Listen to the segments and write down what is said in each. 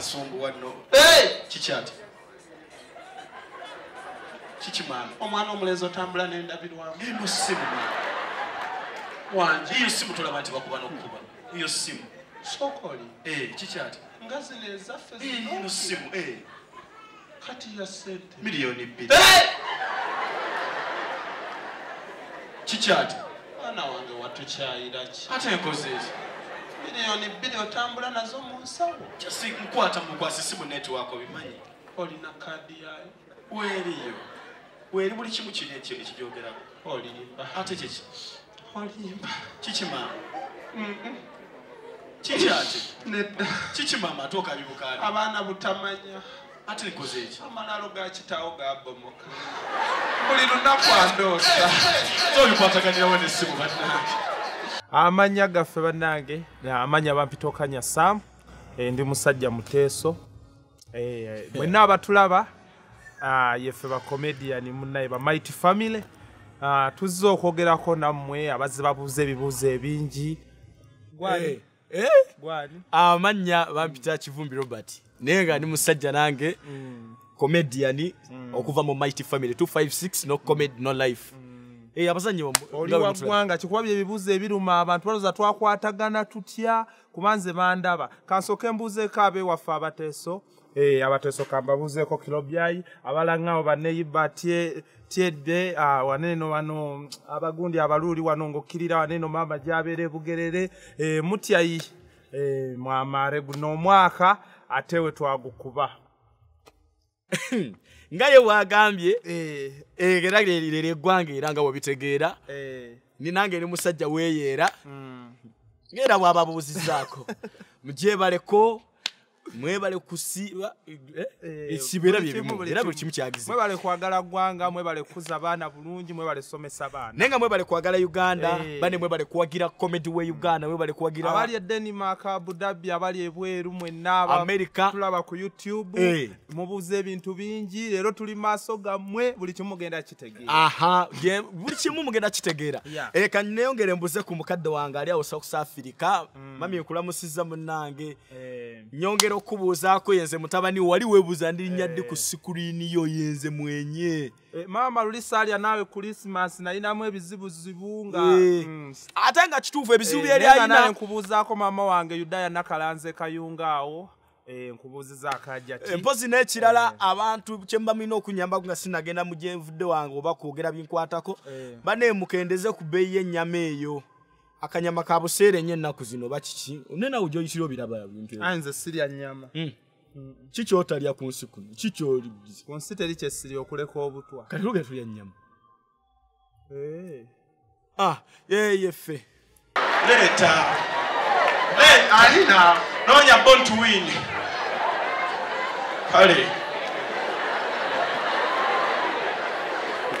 asumbuwa nno kikyati kikimaama omwana omulenzi otambula nendabirwamu simu wanje iyo simu tolaba nti bakuba nokukuba iyo simu sokoli eh, kikyati nga zino ezaffe eh, ino simu eh. kati ya sente miliyoni bbiri kikyati mwana wange watukyayira ki ate nkozeeki miliyoni bbiri otambula nazo mu nsawo nkwata mugwasisimu netiwaako bimanyi olina kaadi yayo weriyo weri buli kimu kino ekyo ekigyogerako olimba ate kiki olimba kikimaa kiki ati nedda kikimama ate okabibukaa abaana butamanya ate nikoze ekyo amalalo ga kitaawo gabomoka buli lunaku andoota oyikwataganirawo nesimu bannange amanya gaffe bannange eh, amanya bampitokanya sam eh, ndi musajja muteeso mwena eh, abatulaba ah, yeffe bacomedian munaye bamit family ah, tuzze okwogerako nammwe abazze babuuza ebibuuzo ebingi amanya bampita kivumbi robert naye nga ndi musajja nange mm. comedian mm. okuva mu mit family 256 no comedy no life mm. Eh, oli wagwanga kikubabya ebibuuzo ebiruma abantu baloza twakwatagana tutya kubanze bandaba kansooke mbuuzeeko abeewaffe abateeso eh, abateeso kambabuuzeeko kirobyayi abalaŋŋaawo banaiba td ah, waneno wano abagundi abaluuli wano ngaokkirira waneno maama gyabeera ebugerere eh, mutyayi mwamaare guno omwaka ate we twagukuba ngaye wagambye eh. era lerera eggwanga era nga webitegeera ninange eh. ni musajja weyeera mm. ngaera wababuuzizaako mujebaleko mwebale kusiba eh? eh, ekibeera byebimuera buli kimu kyagize mwebale kwagala ggwanga mwebale kuza baana bulungi mwebale kusomesa baana naye nga mwebale kwagala uganda eh. bane mwebale kuwagira komedi we uganda mwebale kuwagira abali e denmark abudabi abali ebweru mwenna america tulaba ku youtube mubuuza ebintu bingi leero tuli maaso gammwe buli kimu mugenda kitegeera aha buli kimu mugenda kitegeera eka neyongere mbuze ku mukadde wange ali awo south africa mm. mami nkulamusiza munnange nyongera okubuuzaako yenze mutabani wali weebuuza ndi nnyadde ku eh. sikuliini yo yenze mwenye eh, maama luli saalya naawe krismas nalinamu ebizibuzibu nga eh. mm. ate nga kituufu ebizibu byeri ayinae nkubuuzaako maama wange yudaaya nakalanze kayunga awo mpozi n'ekirala abantu kyembamuina okunyambaku nga sinagenda mu gyenvudde wange oba kwogera byenkwatako baneemukendeze ku bbeeyi y'ennyama eyo akanyama ka buseere nnyo ennaku zino bakiki nenawe gyoyitira obiraba bintuyinza sirya nyama hmm. hmm. kikyotalya ku nsi kuno kikyoligize ku nsi teri kyesirya okuleka obutwa kati luge tulya nyama ah yeyeffe leeta alina noonya bontwin kale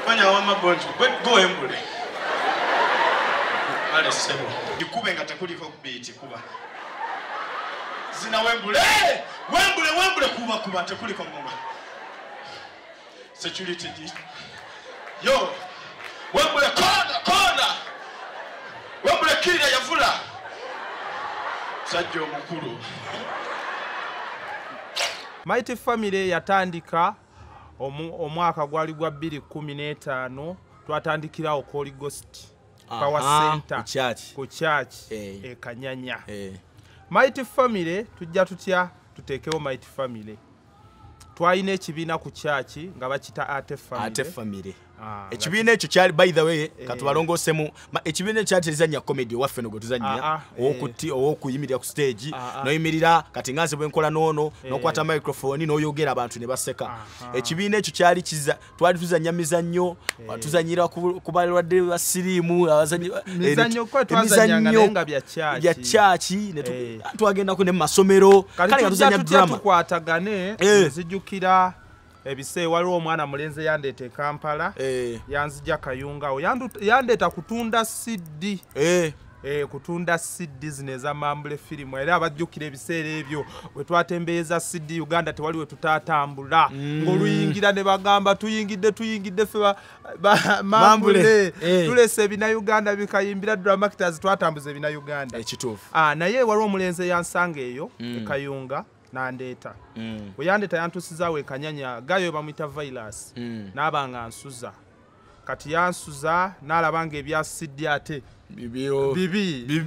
kanyawamabontgoembule pale sebo ikube nga tekuliko kubiti kuba zina wembule hey! wembule wembule kuba kuba tekuliko ngoma security di yo wembule kona kona wembule kira yavula sajjo mukuru mighty family yatandika omwaka gwali gwa 215 twatandikirawo kooli gositi pawacentkuchachekanyanya eh. e eh. mit family tujja tutya tuteekewo mit family twalina ekibiina ku chachi nga bakita ate famire Ah, ekibiina ekyo kyali by the way eh, katubalongosemu ekibiina ekyo kyali tezizanya comedy owaffe nogwe tuzanya owokuti ah, ah, eh. owokuyimirira ku stagi ah, ah, noyimirira kati nganze bwenkola noono eh, nokwata microfoni noyogera abantu ne baseka ah, ekibiina ekyo kyali kiza twali tuzanya eh. eh, mizannyo eh, tuzanyira kubalwadde basirimu emizanyo bya caki twagendako ne mumasomero kale nga tuzanya drama ebiseera waliwo omwana mulenzi yandeeta e kampala eh. yanzija kayungawo yandeeta kutunda sidi eh. eh, kutunda sidi zino ezamambula efirimu era abajjukira ebiseera ebyo bwe twatembeeyeza sidi uganda tewali we tutatambula mm. ngaoluyingira ne bagamba tuyingidde tuyingidde fe mambule tulese ebinauganda bikayimbira dramacitors twatambuza ebinauganda ah, naye waliwo omulenzi yansanga eyo mm. ekayunga nandeeta mm. bwe yandeeta yantusizaawo ekanyanya gayo bamwita vairas mm. naaba nga nsuza kati yansuza naalaba nga ebyasiddi ate bibi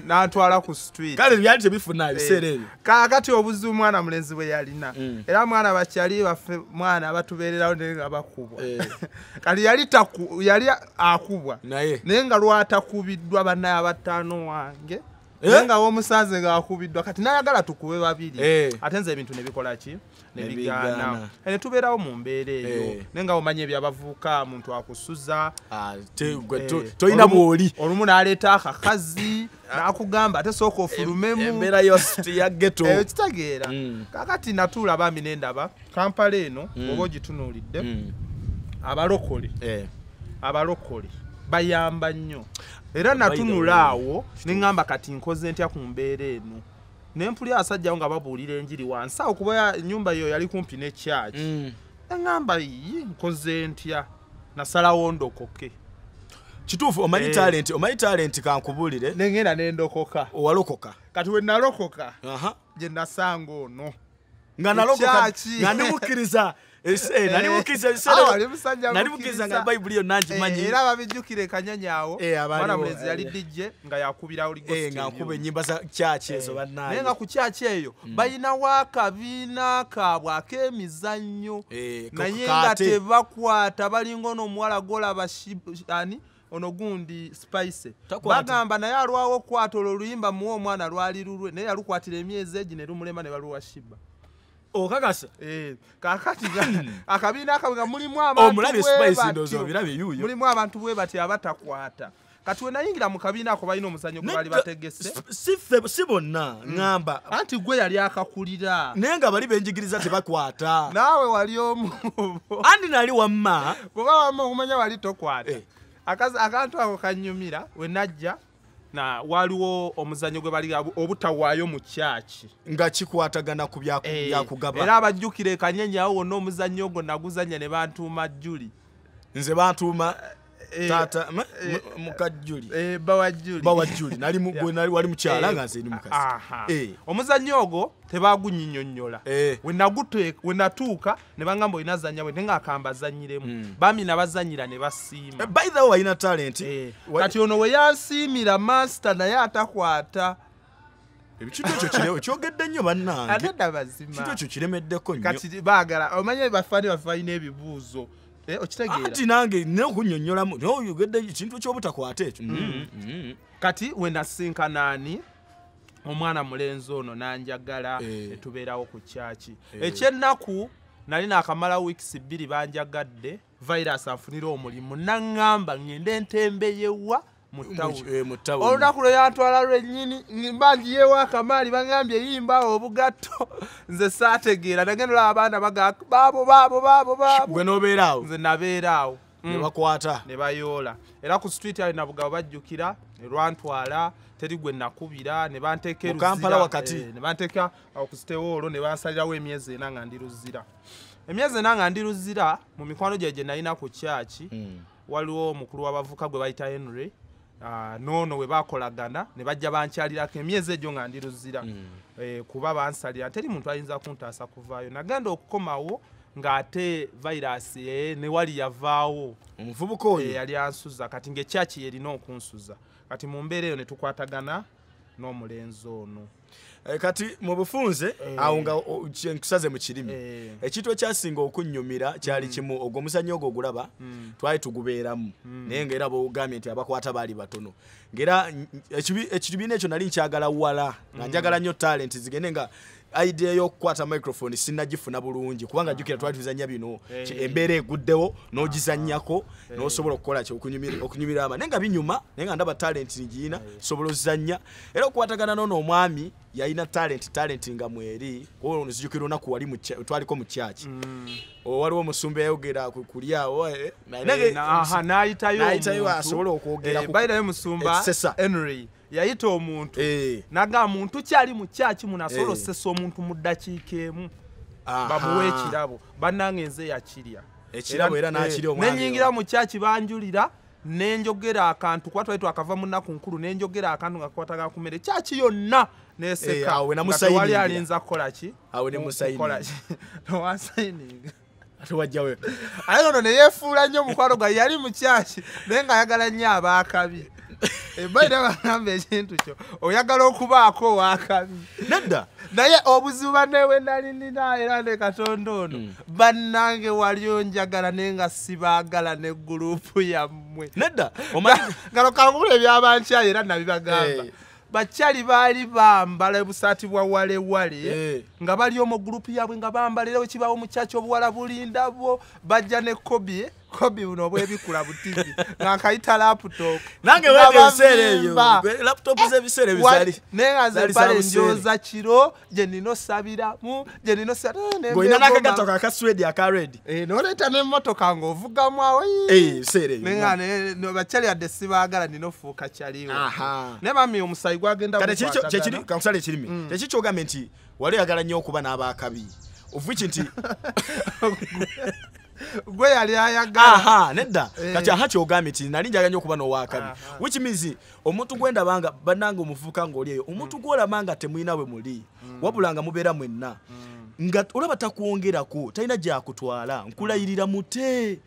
n'ntwala ku stt kale byali tebifuna ebiseera eh, ebyo kakati obuzi mwana mulenzi bwe yalina mm. era mwana bakyali baffe mwana batubeererawo naye nga bakubwa eh. kati yali akubwa naye naye nga lwatakubiddwa bannaye abataano wange Eh? nga womusanze nga wakubiddwa kati nayagala tukube babiri eh. ate nze ebintu nebikolaki nebigaana eh, netubeerawo mu mbeera eyo naye nga omanya ebyabavuuka muntu akusuza ah, tolina bwoli olumu naleeta akakazi nakugamba ate sooka ofulumemuyaeo kitegeera mm. kakati natuula bambi nendaba kampala eno mm. oba ogitunuulidde mm. abalokole abalokole bayamba nnyo era natunula awo neŋamba kati nkoze ntya ku mbeera eno nempulya asajjawo nga babuulira enjiri wansi awo kuba enyumba yo yali kumpi nekyaki mm. neŋamba yi nkoze ntya nasalawo ndokoke kituufu omanyi eh. talent omanyi talenti kankubuulire neŋenda nendokoka owalokoka kati we nalokoka gye nasanga ono nga nalokoka nga ndimukkiriza Eh, nalibukizanga eh, ah, bayibuli yo nangimanyiera eh, ababijukire kanyanyaawo mwana mulenzi yali dj nga yakubirawo ligosnakuba enyimba za kyaki ezo bannaye nga ku kyaki eyo hmm. bayinawo akabiina kaabwe ak'emizannyo naye nga tebakwata balinga onoomuwala golabasani ono gundi spice bagamba naye alwawo okukwata olwo oluyimba muwe omwana lwali lulwe naye yalukwatira emyezi egi ne lumulema ne baluwashiba okakasa oh, eh, kakati hmm. akabiina akabga mulimu oh, abmulimu abantu bwe bati abatakwata kati wenayingira mu kabiina ako balina omuzanyo gwe bali bategese si bonna ŋamba hmm. anti gwe yali akakulira naye nga bali benjigiriza tebakwata naawe wali omuubo andi nali wamma bwoba wamma okumanya wali tokwata eh. akantu ako kanyumira wenajja na waliwo omuzanyo gwe balira obutawaayo mu kyaki nga kikwatagana ku byakugaba eh, era abajjukira ekanyenyawo wonna omuzanyo ogwo naguzanya ne bantuuma juli nze bantuuma eh, Eh, mukajulibawajulibawajulinalwali eh, eh, mukyala nga nze ndimukazi omuzanyo ogwo tebagunyinyonyola wenatuuka nebagamba olina zanya we nengakamba azanyiremu hmm. bami nabazanyira nebasiima baithawo walina talenti kati ono weyansiimira masita naye atakwata ekyogedde nnyo bannangeekyo kiremeddeko bagala omanye bafaani bafaalina ebibuuzo Eh, okitegeati nange nina okunyonyolamu nyogedde kintu kyobutakwata ekyo mm, mm. Mm. kati wenasinkanaani omwana mulenzi ono nanjagala etubeerawo eh. ku kyaki eh. ekyennaku nali nakamala wiiks bbiri banjagadde vairasi anfunire omulimu naŋŋamba ŋŋende entembeyewa Eh, olunaku lweyantwala lwenyini mba njiyewo akamaali bagambye yimba obugatto nze saategeera nagenda olaba abaana bagaabobaabobaabobaabobenobeeraawo nebakwata mm. nebayoola era ku street ali nabugabo bajjukira nelwantwala teri gwe nakubira nebantekakampala e wakati eh, nebanteeka okusitewo olwo nebansalirawo emyezi ena nga ndi luzira emyezi ena nga ndi luzira mu mikwano gye gye nalina ku kyaki mm. waliwo omukulu w'abavuka gwe bayita henry Ah, noono we bakolagana ne bajja bankyalirako emyezi egyo nga ndiruzira mm. eh, kuba bansalira teri muntu ayinza kuntaasa kuvaayo nagenda okukomawo ngaate vairasi newali yavaawo omuvubuka oyo eh, yali ansuza kati ngaekyaki yerina okunsuza kati mumbeera eyo netukwatagana n'omulenzi ono Eh, kati mubufunze eh. awo nga nkusaze mukirimi eh. ekintu ekyasinga okunyumira kyali mm. kimu ogwo omuzanyo ogwo ogulaba mm. twali tugubeeramu mm. naye ngaera bogambye nti abakwata baali batono ngera ekibiina ekyo nali nkyagala wala nga njagala nnyo talenti zigende nga idea yokukwata microphone sinagifuna bulungi kubanga ah. jukira twali tuzanya bino eh, eh, eh. embeera eguddewo nogizanyako ah, nosobola okukolakokunyumirama naye nga binyuma naye nga ndaba talent nigiina sobola ozizanya era okukwatagana nono omwami yalina talent talent nga mweri nzijukira olunaku twaliko mukyaki mm. waliwo omusumba yayogera kulyawo nayitayo asobola okwogeraayo musumba henry yayita omuntu eh. nagamba muntu kyali mu kyaki munasolosesa eh. omuntu mu ddakiika emu bamuwa ekirabo bannange nze yakirya eh, nenyingira mu kyaki banjulira nenjogera akantu kuba twali twakava munaku nkulu nenjogera akantu nga kwatagala ku mmere kyaki yonna nesekawali alinza kukolaki ayeono neyefuula nnyo omukwano gwa yali mu kyaki naye ngaayagala nnyo abaakabi ebbaira bagamba ekintu kyo oyagala okubaako owakabi nedda naye obuzibu bannewe nalinina era ne katonda ono hmm. bannange walio njagala naye nga sibaagala ne gurupu yammwe nedda ngano kangula ebyabankyayo era nabibagamba eh. bakyali baali bambala busaati bwa walewale eh. nga bali omu gurupu yaabwe nga bambalirawo ekibaawo mukyaki obuwala bulindabwo bajja ne kobie kobi buno bwebikula butivi nankayita laputopu nange nengazepale eh, njoza kiro gyeninosabiramu gyeninosaanakagatoka eh, akaswedi akaredi eh, noleta nemotoka ngaovugamu awoebacyali yadde sibagala ninofuuka kyaliwo nebami omusayi gwagendakusala ekirimi mm. kyeki kyogambe nti wali oyagala nnyo okuba n'abakabi ovuiki nti gwe yali ayagala nedda eh. kati aha kyogambye ti nali njaganya okuba nowakabi which means omuntu gwendabanga bannanga omuvubuka ngaolieyo omuntu gwolabanga temulina bwe muli mm. wabulanga mubeera mwenna mm. nga olaba takwongerako talina gyakutwala nkulayirira mute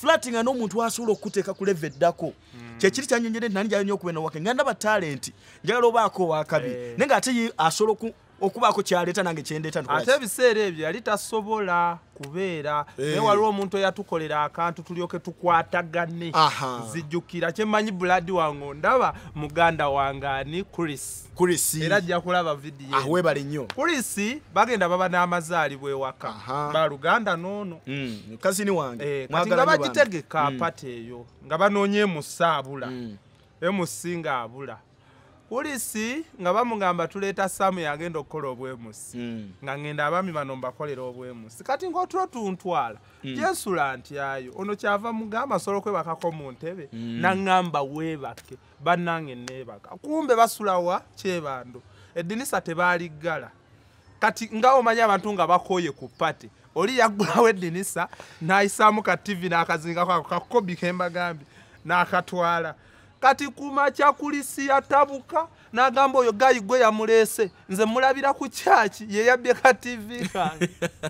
flati nga n'omuntu asobola okuteeka ku leva eddako mm. kyekiri kyanyonyere nti nani jayonya okubeena owake nga ndaba talenti njagala obaako owakabi eh. naye nga ate asobola okubaako kyaleeta nange kyendeeta ate ebiseera ebyo yali tasobola kubeera eh. naye waliwo omuntu eyatukolera akantu tulyoke tukwatagane nzijjukira kyemmanyi buladi wange ndaba muganda wange ani chris era ajja kulaba vidiyoweebale ah, nnyo chris bagenda baba n'amazaalibwa ewaka baluganda noono mm, kasini wange eh, kati nga bagitegeka mm. apata eyo nga banoonya emusa abula mm. emusi nga abula kulisi nga bamugamba tuleeta samu yagenda okukola obwemusi mm. nga ngenda abaami bano mbakolera obwemusi kati ngaotulo tuntwala jesula hmm. mm. nti ayo ono kyava mugamba asobola okwebakako mu ntebe mm. naŋŋamba weebake bannange neebaka kumbe basulawa kyebando eddinisa tebaaliggala kati ngaomanyi abantu nga bakooye ku pate oli yaggulawo eddinisa nayisaamu ka tivi n'akazingako ako kakobi kembagambye n'akatwala kati kuma kyakulisi yatabuka nagamba oyo gayi gwe yamulese nze mulabira ku kyaki yeyabye ka tv kange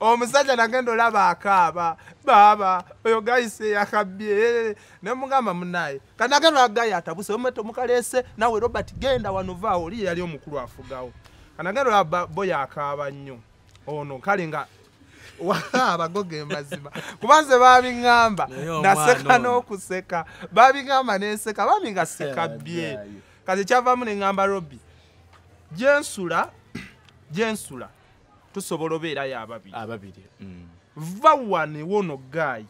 omusajja nagenda olaba akaaba baba oyo gayise yakabye nemugamba munaye kanagenda gayi atabuse omtomukalese nawe robert genda wanuvaawo oliye yali omukulu afugawo kanagenda olaba boyo akaaba nnyo ono kale nga abagoge mbazima kuba nze babiŋamba naseka n'okuseka babiŋamba neseka bami nga seka bye kati ekyavaamu neŋamba robi gyensula gyensula tusobola obeerayo ababiri mm. va waneewono gaayi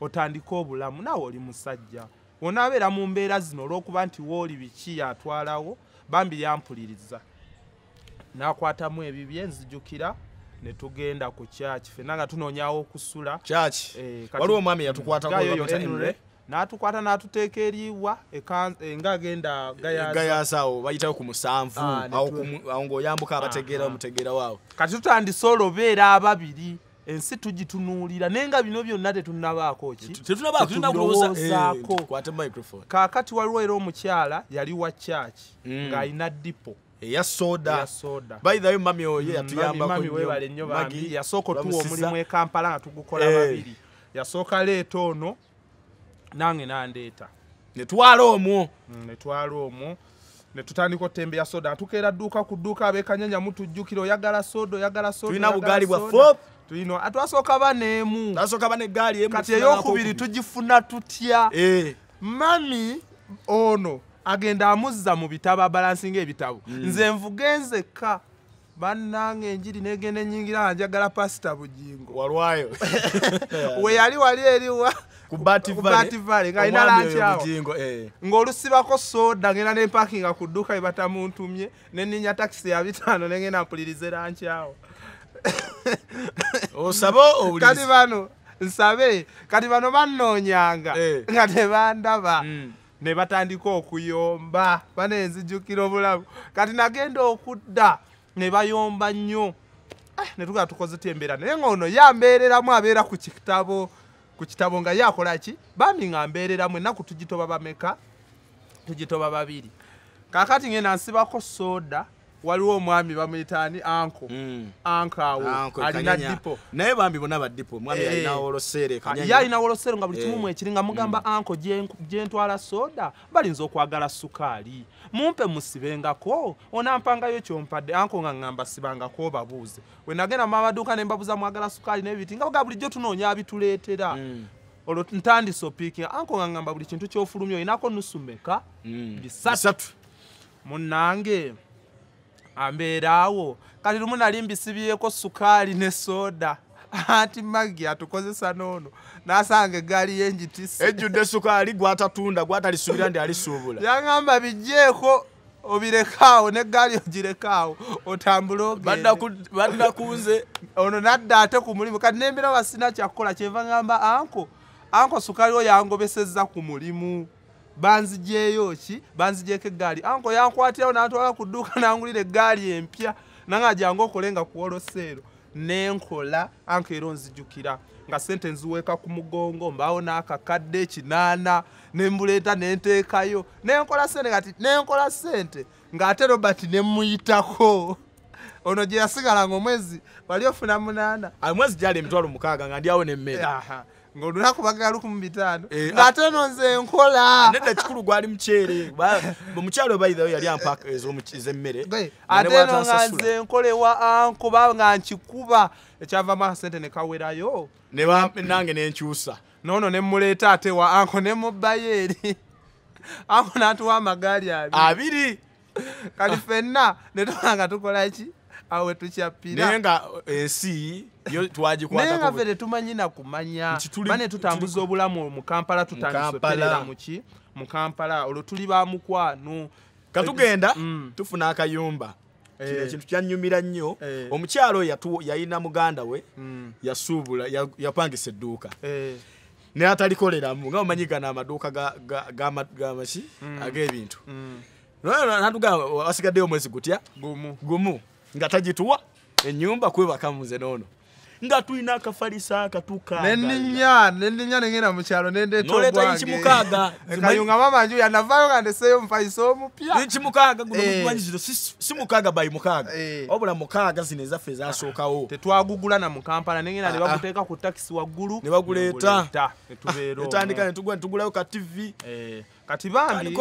otandike obulamu naawe oli musajja wonaabeera mu mbeera zino olw'okuba nti wooli biki yatwalawo bambi yampuliriza nakwatamu ebibye nzijukira netugenda ku chachi fena nga tunonyawo okusula chachi eh, waliwo omwami yatukwatakoyoyoenre natukwata natuteeka eriibwa eh, nga agenda gayasawo bayitayo ku musanvu ah, awo ngaoyambuka ah, abategeera ah. omutegeera waawe kati tutandise olobeera ababiri ensi tugitunuulira naye nga bino byonna tetunnabaako kiowoozaako kakati eh, waliwo era omukyala yali wa chachi mm. ng'ayina dipo mm. eyasodayasokotuwaomulimuekampala mm, nga tugukola eh. babiri yasooka leeta ono nange nandeeta netwala omwo mm, netwala omwo netutandika otembe ya soda natukeera dduuka ku dduuka abekanyanya mutujjukire oyagala soda oyagala sotulina bugaali bwaffe tulina atwasooka ah, baneemu kati eyokubiri tugifuna tutya eh. mami ono agenda amuzza mu bitabo abalansinga ebitabo mm. nze nvuge nzeka bannanga enjiri negenda enyingira nga njagala pasita bugingo walwayo weyali wali eriwa eh. ng'olusibako soda ngenda nempakinga ku dduka ebatamuntumye neninya takisi yabitaano negenda mpulirize ranciawo kati bano nsabe kati bano bannoonyanga eh. nga tebandaba mm. ne batandika okuyomba bane nzijjukira obulamu kati nagenda okudda ne bayomba nnyo ah. ne tuga tukoze ty embeera naye ngaono yambeereramu abeera ku kitabo ku kitabo nga yakola ki bambi nga mbeereramu ennaku tugitoba bameka tugitoba babiri kakati ngenda nsibako sooda waliwo omwami bamuyitaani anko anko hmm. awo alina dipo naye bambi bona badipo omwami eh. alina woloseere ah, kanyanya ye alina woloseere nga buli kimu eh. mwekiri nga mugamba anko hmm. gye ntwala soda balinza okwagala sukaali mumpe musibengako onampangayo kyompadde anko nga ngamba sibangako babuuze we nagenda mumabaduuka ne mbabuuza mwagala sukaali nebiti nga baga bulijjo tunoonya bituleetera hmm. olwo ntandise opiiki anko nga ngamba buli kintu kyofulumya olinako nusumeka bisatu munange mm. amberawo kati lumu nali mbisibyeko sukaali ne soda ati maggi atukozesa nono nasanga egaali yenjitise ejjudde sukaali gwatatunda gwatalisubira ndi alisuubula yagamba bijjeeko obirekaawo neggaali ogirekaawo otambule badakunze ono nadda ate ku mulimu kati nembeera wasina kyakukola kyeva gamba anko anko sukaali oyo angobesezza ku mulimu banzigyeyo ki banzigyeko eggaali anko ah, yankwatirawo n'ntwala ku dduuka nangulira eggaali empya nanga jangu okole nga kuwoloseero nenkola anko era onzijjukira nga sente nziweeka ku mugongo mbawo n'akakadde ekinaana nembuleeta nenteekayo nenkola sente ngati nenkola sente ng'ate robert nemuyitako ono gye yasigala nga omwezi wali ofuna munaana ah, mwezi gyali emitwalo mukaaga nga ndyawo nemmere ngaolunaku bagala lukumu bitaano eh, ah. ngaate no nze nkola ah, nedda kikulu gwali mucyere omukyalo bayiao yali ampaka ez'emmere eh, ate no nga nze nkolewa ankuba nga nkikuba ekyava maaso sente nekawerayo nange nenkyusa noono nemuleeta ate wa anko nemubbayo eri anko natuwa amagaali abiri abiri kali fenna netuba nga tukolaki awe tukyapira naye nga eh, ensi twagikwatanaye nga fere tumanyi nakumanya bane tutambuza obulamu mukampala tutandiseokerera muki mukampala olwo tuli bamukwano katugenda mm. tufuna akayumba eh. ekintu kyanyumira nnyo eh. omukyalo yayina muganda we mm. yasuubula yapangisa edduuka mm. naye atalikoleramu nga omanyigana amaduuka gamaki ag'ebintu natugamba wasigaddeyo omwezi gutya gumu nga tagituwa enyumba kwebaka muze nono nga tulina akafalisa katukaneninya neninya nengenda mukyalo nendetaekimukaga kayunga mamanju yanavayo gandeseyo mufayisa omupya ekimukaga gunomuwanyiziro eh. si mukaga bayi mukaga wabula eh. mukaga zino ezaffe ezasookawo tetwagugula na mukampala nengenda nebaguteeka ah, ah. ku takisi waggulu nebaguleeta etandika netugula netugulayo ka tivi eh, kati bambi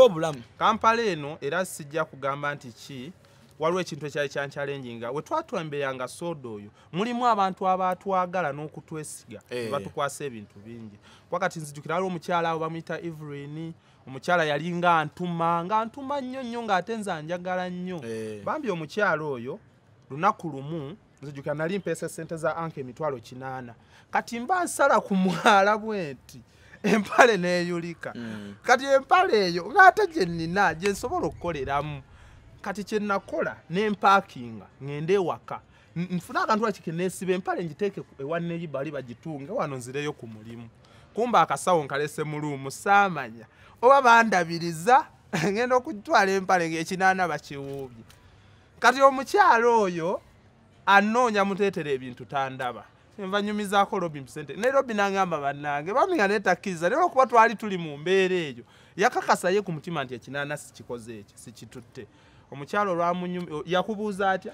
kampala eno era sijja kugamba nti ki waliwo ekintu ekyali kyanchallenginga we twatwemberanga soda oyo mulimu abantu abatwagala n'okutwesiga eh. batukwasa ebintu bingi wakati nzijukira waliwo omukyala awo bamuyita evelin omukyala yali nga ntuma nga ntuma nnyo nnyo ng'ate nze anjagala nnyo eh. bambi omukyala oyo lunaku lumu nzijukira nali mpeesa sente za anka emitwalo kinaana kati mba nsala ku mwala bwenti empale neeyulika hmm. kati empale eyo ng'ate gye nnina gye nsobola okukoleramu kati kyenakola nempakinga ngende ewaka nfune akantu akike nesiba empale ngiteeke ewaneyibali bagitunge wano nzireyo ku mulimu kumba akasawo nkalese muluumu samanya oba bandabiriza ngenda okutwala empale ngaekinaana bakiwuubye kati omukyalo oyo anoonya mutetera ebintu tandaba envanyumizaako robi msente ne robi nagamba banange baminga netakiriza naye olwokuba twali tuli mu mbeera eyo yakakasaye ku mutima nti ekinaana sikikoze ekyo sikitutte omukyalo olwamuyakubuuza atya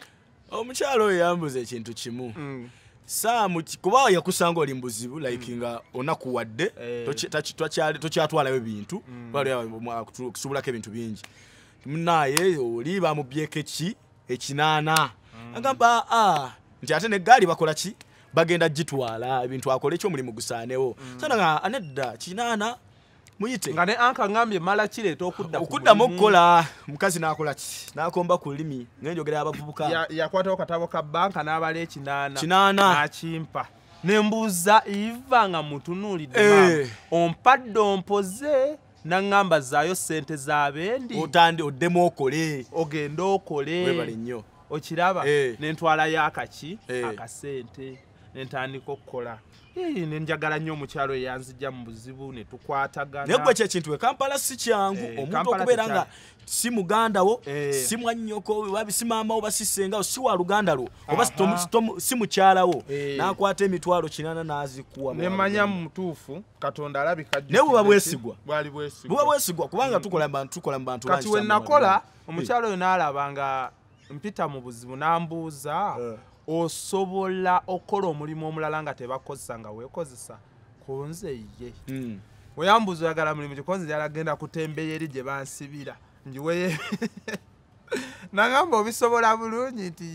omukyalo oyo yambuuza ekintu kimu mm. saamu kuba yakusanga oli mbuzibu like mm. nga onakuwadde eh. tokyatwalayo bintu mm. okusubulako ebintu bingi munaye oli bamubyeko eki ekinaana agamba aa ah, ah, nti ate neggaali bakola ki bagenda gitwala ebintu akole ekyomulimu gusaanewo sanaga anedda kinaana muyite nga ne anka ngambye mala kireeta okuddaokuddamu okukola mukazi nakola ki nakomba ku lulimi ngenjogera abavubuka yakwatao katabo ka banka n'abala ekinaanakinaana nakimpa nembuuza iva nga mutunuulidde eh. ompadde ompoze naŋŋamba zaayo sente zaabendi otandi oddemu okole ogende okolebale nnyo okiraba eh. nentwalayo akaki eh. akasente nentandika okukola nenjagala nnyo omukyalo eyanzijja mu buzibu netukwatagana naye gwe kyekintu we kampala si kyangu eh, omuntu okubeera nga si muganda wo eh. si mwannyoko si maama wo basisengawo si wa luganda lwo oba si mukyalawo eh. n'akwata emitwalo kinana n'azikuwa nemanya mutuufu katonda alabika naye buba bwesigwa buba bwesigwa kubanga tukola mu bantu kati wenakola omukyalo oyo naalaba nga mpita mu buzibu n'ambuuza osobola okukola omulimu omulala nga tebakozesa nga weekozesa kunze ye weyambuza hmm. oyagala mulimu kikonze yala genda kutembeya eri gye bansibira ndiweye nagamba obisobola bulungi nti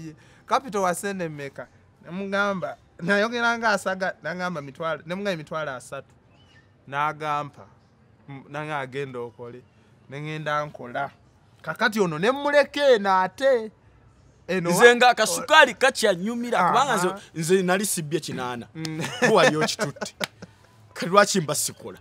capital wasende mmeka nemugamba nayogera nga asaga nagamba nemugamba emitwalo asatu nagampa nanga agenda okole negenda nkola kakati ono nemuleka eno ate nze nga akasukaali kakyanyumira kubanga nze nali sibye kinaana mm. kuwali okitutte kati lwaki mba sikola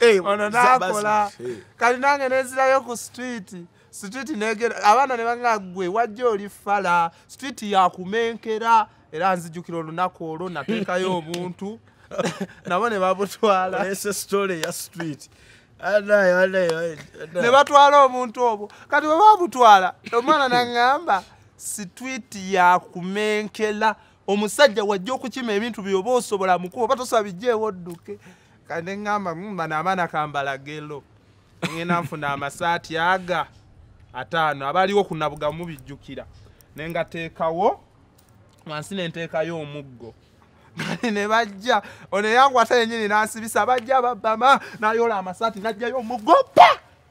eh, ono nakola eh. kati nange nenzirayo ku street street negera abaana ne banga gwe wajja oli fala street yakumenkera era nzijukira olunaku olwo nateekayo omuntu nabo ne babutwala ne batwala omuntu obwo kati bwe babutwala omwana nagamba sitwiti yakumenkela omusajja wajja okukima ebintu byoba osobola mukuba oba tosabijeewo odduke kane ŋamba mbana mm, abaana kambalagelo ngenda nfuna amasaati aga ataano abaaliwo kunabuga mubijjukira nengateekawo wansi nenteekayo omuggo ne bajja ono yangu ate yenyini nasibisa bajja ababama nayola amasaati najjayo omuggo pa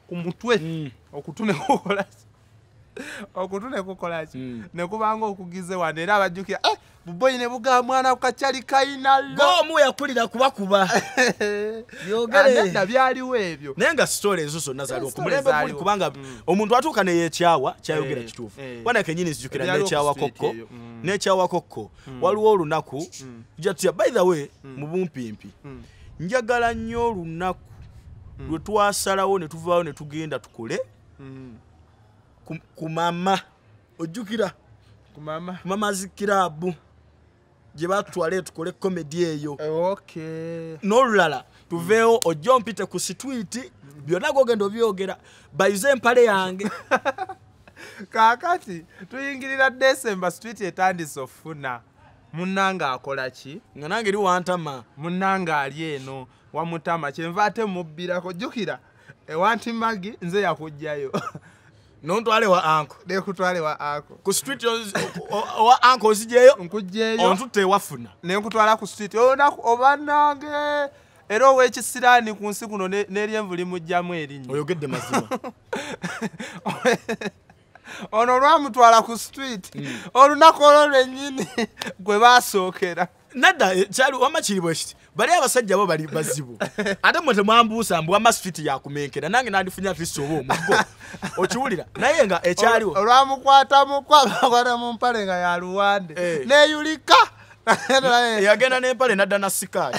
ku mutwe mm. okutumekolasi okutu nekukolaki hmm. nekubanga okugize wano era abajukira eh, buboyi ne bugaa mwana kukacyali kayinalomu yakulira kubakuba byaliwo ebyo naye nga sitoola ezo zonna zali okumulembe guli kubanga hmm. omuntu atuuka neyekyawa kyayogera eh, kituufu eh. bwana kenyini zijukira nekyawakokko nekyawakokko hmm. waliwo olunaku jatuya baithewe mu bumpimpi njagala nnyo olunaku lwe twasalawo ne tuvaawo ne tugenda tukole kumama ojukira kumama kumama zikirabu gyebatutwaleyo tukole komedi eyo eh, nolulala tuveewo ojja ompite ku sitwiti byonna gogenda obyogera bayuze empale yange kakati tuyingirira decembe sitwiti etandise ofuna munanga akolaki nga nange eri wantama munanga ali eno wamutama kyenva ate mubbirako jukira ewanti magi nze yakugjayo nontwale wa anko dekutwale wa anko ku street wa anko osijeyo nkujeyo ontute wafuna ne nkutwala ku street ona obanange era owekisirani ku nsi kuno neryenvuli mujjamu erinnyo oyogedde mazima ono olwamutwala ku street hmm. olunaku olwo lwennyini gwe basookera nadda eh, kyali wama kiri bwe kiti bali abasajja bo bali bazibu ate mwe temwambuusa mbu wama sfiti yakumenkera nange nandifunya atlisita oba omuggo okiwulira naye nga ekyaliwo eh, olwamukwatamukwakwata mu mpale nga ya luwande eh. neyulika yagenda nempale nadda nasikaayi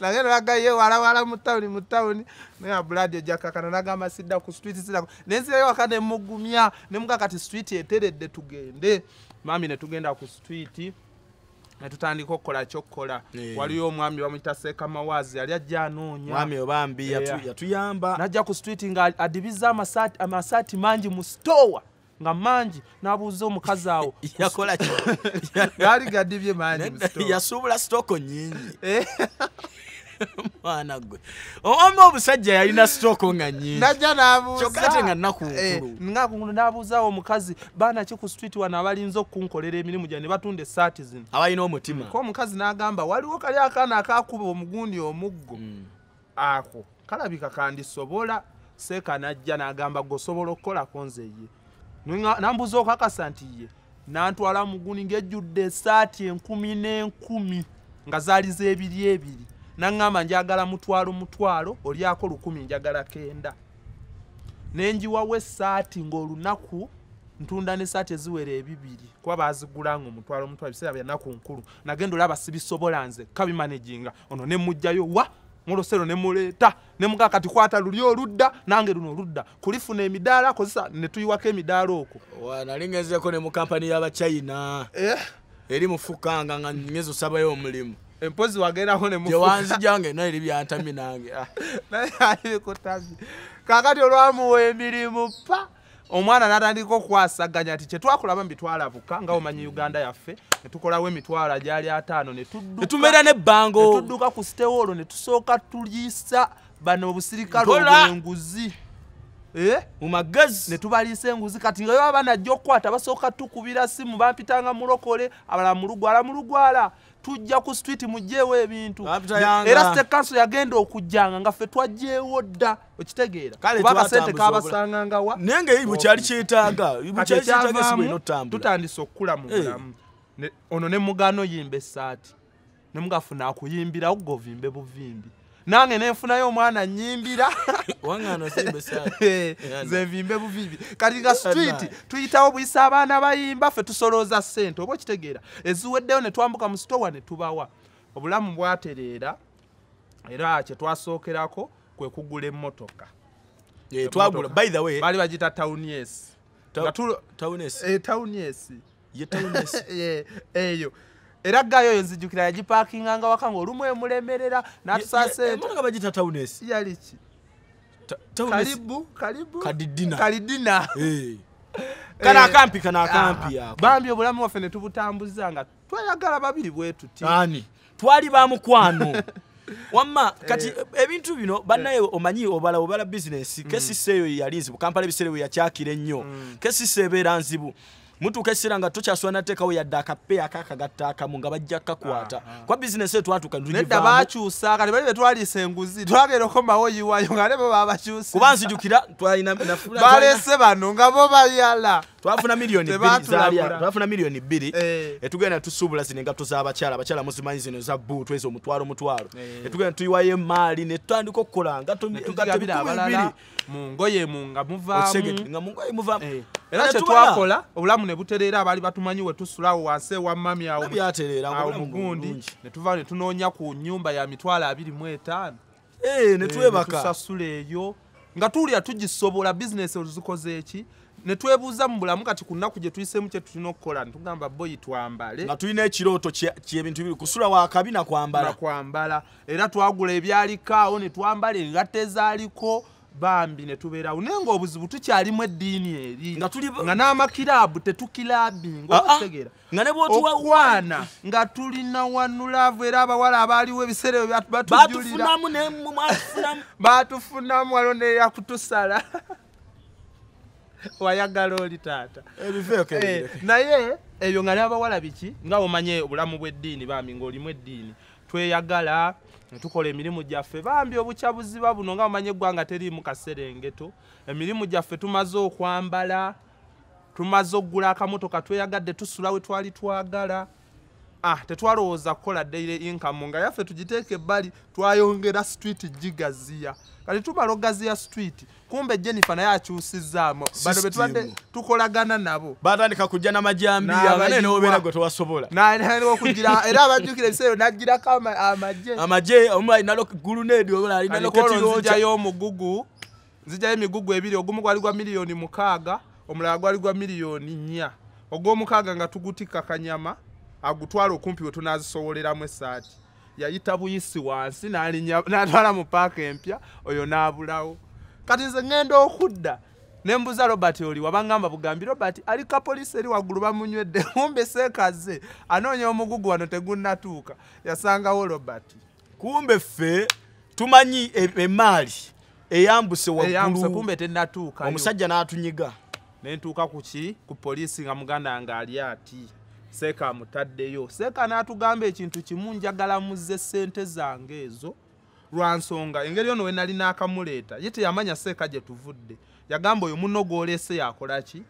nagenda nagaye walawala mutawuni mutawuni nayabulad ejakakana nagamba sidda ku swit sirako nenzirayowaka nemugumya nemukakati swit eteredde tugende mami netugenda ku switi netutandika okukola kyokukola eh. waliyo omwami bamuyita ali yali ajja anoonyamwami obambi eh, yatuyamba najja ku street nga adibiza amasaati mangi mu stowa nga mangi n'abuuza omukazi awo gaali gadibye mangi yasuubula stoko nyingi eh. mwana gwe owamba obusajja yalina sitoko nga nyinjikyokkate nga nakunkulu eh, nabuuzaawo omukazi baana ki ku stiti wano abalinza okunkolera emirimu gya ne batunda esaati zino abalina omutima ko omukazi n'agamba waliwo kali akaana akakuba omugundi omuggo mm. ako kalabika kandisobola seeka najja n'agamba gosobola okukolako nze ye nambuuza okakasa nti ye nantwala mugundi ngaejjudde esaati enkumi n'enkumi nga zaali z'ebiri ebiri nangamba njagala mutwalo mutwalo olyako lukumi njagala kenda nenjiwawo esaati ngaolunaku ntunda nesaati eziwera ebibiri kuba baziguranga omutwalo mutwalo biseera byanaku nkulu nagenda olaba sibisobola nze kabimanejinga ono nemujjayo wa mulosero nemuleeta nemugaa kati kwata luli oludda nange luno oludda kulifuna emidaala kozesa netuyiwako emidaala okwo nali ngenzeko ne mu kampani y'abachina eh? eri mufukanga nga ngezi osabayo omulimu empozi wagendako newanzijange nairi byantami nange ah. kakati olwamuwa emirimu pa omwana natandika okwasaganya ti kyetwakulaba mubitwalabuka nga omanyi uganda yaffe netukolawo emitwalo gyali ataano netumera nebbangotuduka ku stewolo netusooka tuliisa bano obusirikale obwenguzi Eh? mumagezi netubaliisa enguzi kati nga baba najja okukwata basooka tukubira simu bampitanga mulokole abalala mulugwala mulugwala tujja ku street mujjeewo ebintu era state council yagenda okujjanga nga ffe twajjeewo dda okitegeera kuba akasente kabasangangawa naye nga ei bukyali kyetaaga tutandisa okukula mu eh. bulamu ono ne mugano yimba essaati nemugafuna akuyimbirawo gaovimbe buvimbi nange nenfunayo omwana nyimbira zenvimbe buvivi kati nga street tuyitawo buyisa abaana bayimba ffe tusolooza ssente oba okitegeera eziweddeyo netwambuka mu sitowa netubawa obulamu bwatereera era kyetwasookerako kwe kugula emmotoka bali bagita tawuniesi eyo era gayo yo nzijukira yagipakinga nga waka ngaolumu emulemerera natusasemotoka bagita tawunes yaliki kalidina eh. eh. kana akampi kana ah, akampi ah. yako bambi obulamu bwaffe netubutambuza nga twayagala babiri bwetuti twali bamukwano wamma kati eh. ebintu bino bannaye omanyi obala obala bisinesi kesiseeyo mm. yali nzibu kampala ebiseera bwe yakyakira ennyo mm. kesiseebeera nzibu mutuuka ekiseera nga tokyasula nateekawo yadde akape akakagatta akamu nga bajja kakakwata kwa bizinesi etwatukanedda bakyusa kati bali betwalisa enguzi twagera okomawo yiwayo nga nebo babakyusa kuba nzijukira twalina balese bano nga bo bayala twafuna milioni twafuna milioni bbiri etugenda eh. eh, tusuubula zino engatto z'abakyala abakyala muzimanyi zino za bbuutu ezo omutwalo mutwalo etugenda eh. tuyiwayo emaali netutandika okukola ngatobiri mungoye munga muvamunga mungoye muvamu era kyetwakola obulamu ne butereera abaali batumanyi wetusulawo wansi ewa mami awoawo mugundi netuva netunoonya ku nyumba ya mitwalo abiri mu etaano netwebakasasula eyo nga tuulya tugisobola bizinesi ozikoze eki netwebuuza mu bulamu kati ku nnaku gye tuyisemu kye tulina okukola netugamba boyi twambale nga tulina ekirooto kyebintu biri kusula wakabi nakwambalakwambala era twagula ebyalikaawo netwambala engatte ezaaliko bambi netubeerawo naye nga obuzibu tukyalimu eddiini eri nga n'amakiraabu tetukiraabingaotegera ah, ah, nga nebwokwana nga tulina wanulaavu era abawala abaaliwo ebiseera ebyo batujulira batufunamu walo neyakutusala wayagala oli taata eh, naye ebyo nga nabawala biki nga omanye obulamu bweddiini bambi ngaolimu eddiini tweyagala netukola emirimu gyaffe bambi obukyabuziba buno nga omanye eggwanga teriimu kaserengeto emirimu gyaffe tumaze okwambala tumaze okugula akamotoka tweyagadde tusula we twali twagala ah tetwalowooza kukola ddeire incamu nga yaffe tugiteeka ebbali twayongera street gigaziya kati tubalogaziya street kumbe jennifer naye akyusizaamu bano betubadde tukolagana nabo batandika kujja namajambiaanenobeera gwe tewasobola era abajukira ebiseero najirako amaje amajeinaloguluneedinaloolonzija y'omugugu nzijayo emigugu ebiri ogumu gwali gwa miliyoni mukaaga omulala gwali gwa miliyoni nnya ogwomukaaga nga tugutikakanyama agutwala okumpi we tunazisowoleramu essaati yayita buyisi wansi natwala mu paaka empya oyo nabulawo kati nze ŋŋenda okudda nembuza robert oli wabaŋamba bugambi robert ali kapolisi eri waggulu bamunywedde kumbe seekaze anoonya omugugu wano tegunnatuuka yasangawo robert kumbe ffe tumanyi e, emaali eyambuse waggulukumbe tenatuukaomusajja n'atunyiga nentuuka kuki ku poliisi nga muganda nga ali ati seeka amutaddeyo seeka n'atugamba ekintu kimu njagala muze sente zange ezo lwa nsonga engeri ono we nali n'akamuleeta ye teyamanya seeka gye tuvudde yagamba oyo muno gwoleese yakola ki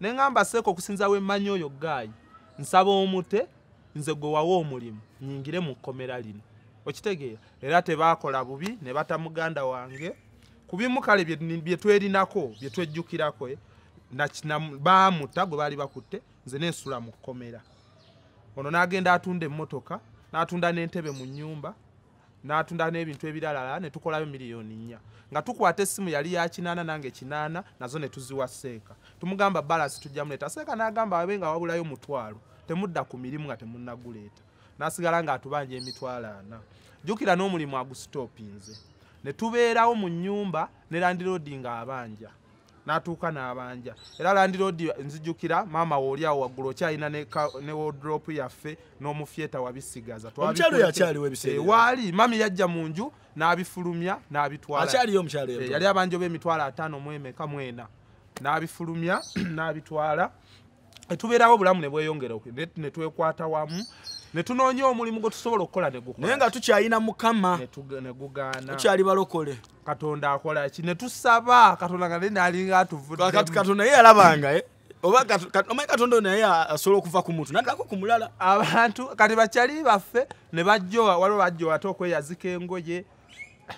ne ŋŋamba seeka okusinza wemmanyi oyo gaayi nsaba omute nze gwe wawa omulimu nyingire mu kkomera lino okitegeera era tebakola bubi ne bata muganda wange ku bimu kale bye twerinako bye twejjukirako eh? bamutta gwe baali bakutte nze nensula mu kkomera ono n'agenda atunda emmotoka n'atunda n'entebe mu nnyumba n'atunda n'ebintu ebiralala ne tukolayo miliyoni nnya nga tukwata essimu yali ya kinaana nange kinaana nazo ne tuziwa seeka tumugamba balansi tujjamuleeta seeka n'agamba abe nga wabulayo mutwalo temudda ku mirimu nga temunnaguleeta n'asigala ng'atubanja emitwalo ana jjukira n'omulimu agusitoopinze ne tubeerawo mu nnyumba ne landiroodi ng'abanja n'atuuka n'abanja era landiroodi nzijjukira maama we oliawo waggulu okyalina ne wodrop yaffe n'omufyeta wabisigaza eh, waali mami yajja mu nju n'abifulumya n'abitwayali eh, abanja oba emitwalo ataano mwemeka mwena n'abifulumya n'abitwala tubeerawo obulamu ne bweyongera netwekwata wamu netunoonya omulimu gwe tusobola okukola neguknaye nga tukyalina mukama negugaana tukyali balokole katonda akolaki netusaba katonda nga naye nalinga atuvudkatonda ye yalabanga eh? oba omanyi katonda naye asobola okuva ku muntu nagako ku mulala abantu kati bakyali baffe ne bajjowa waliwo bajjowa ate okweyazika engoye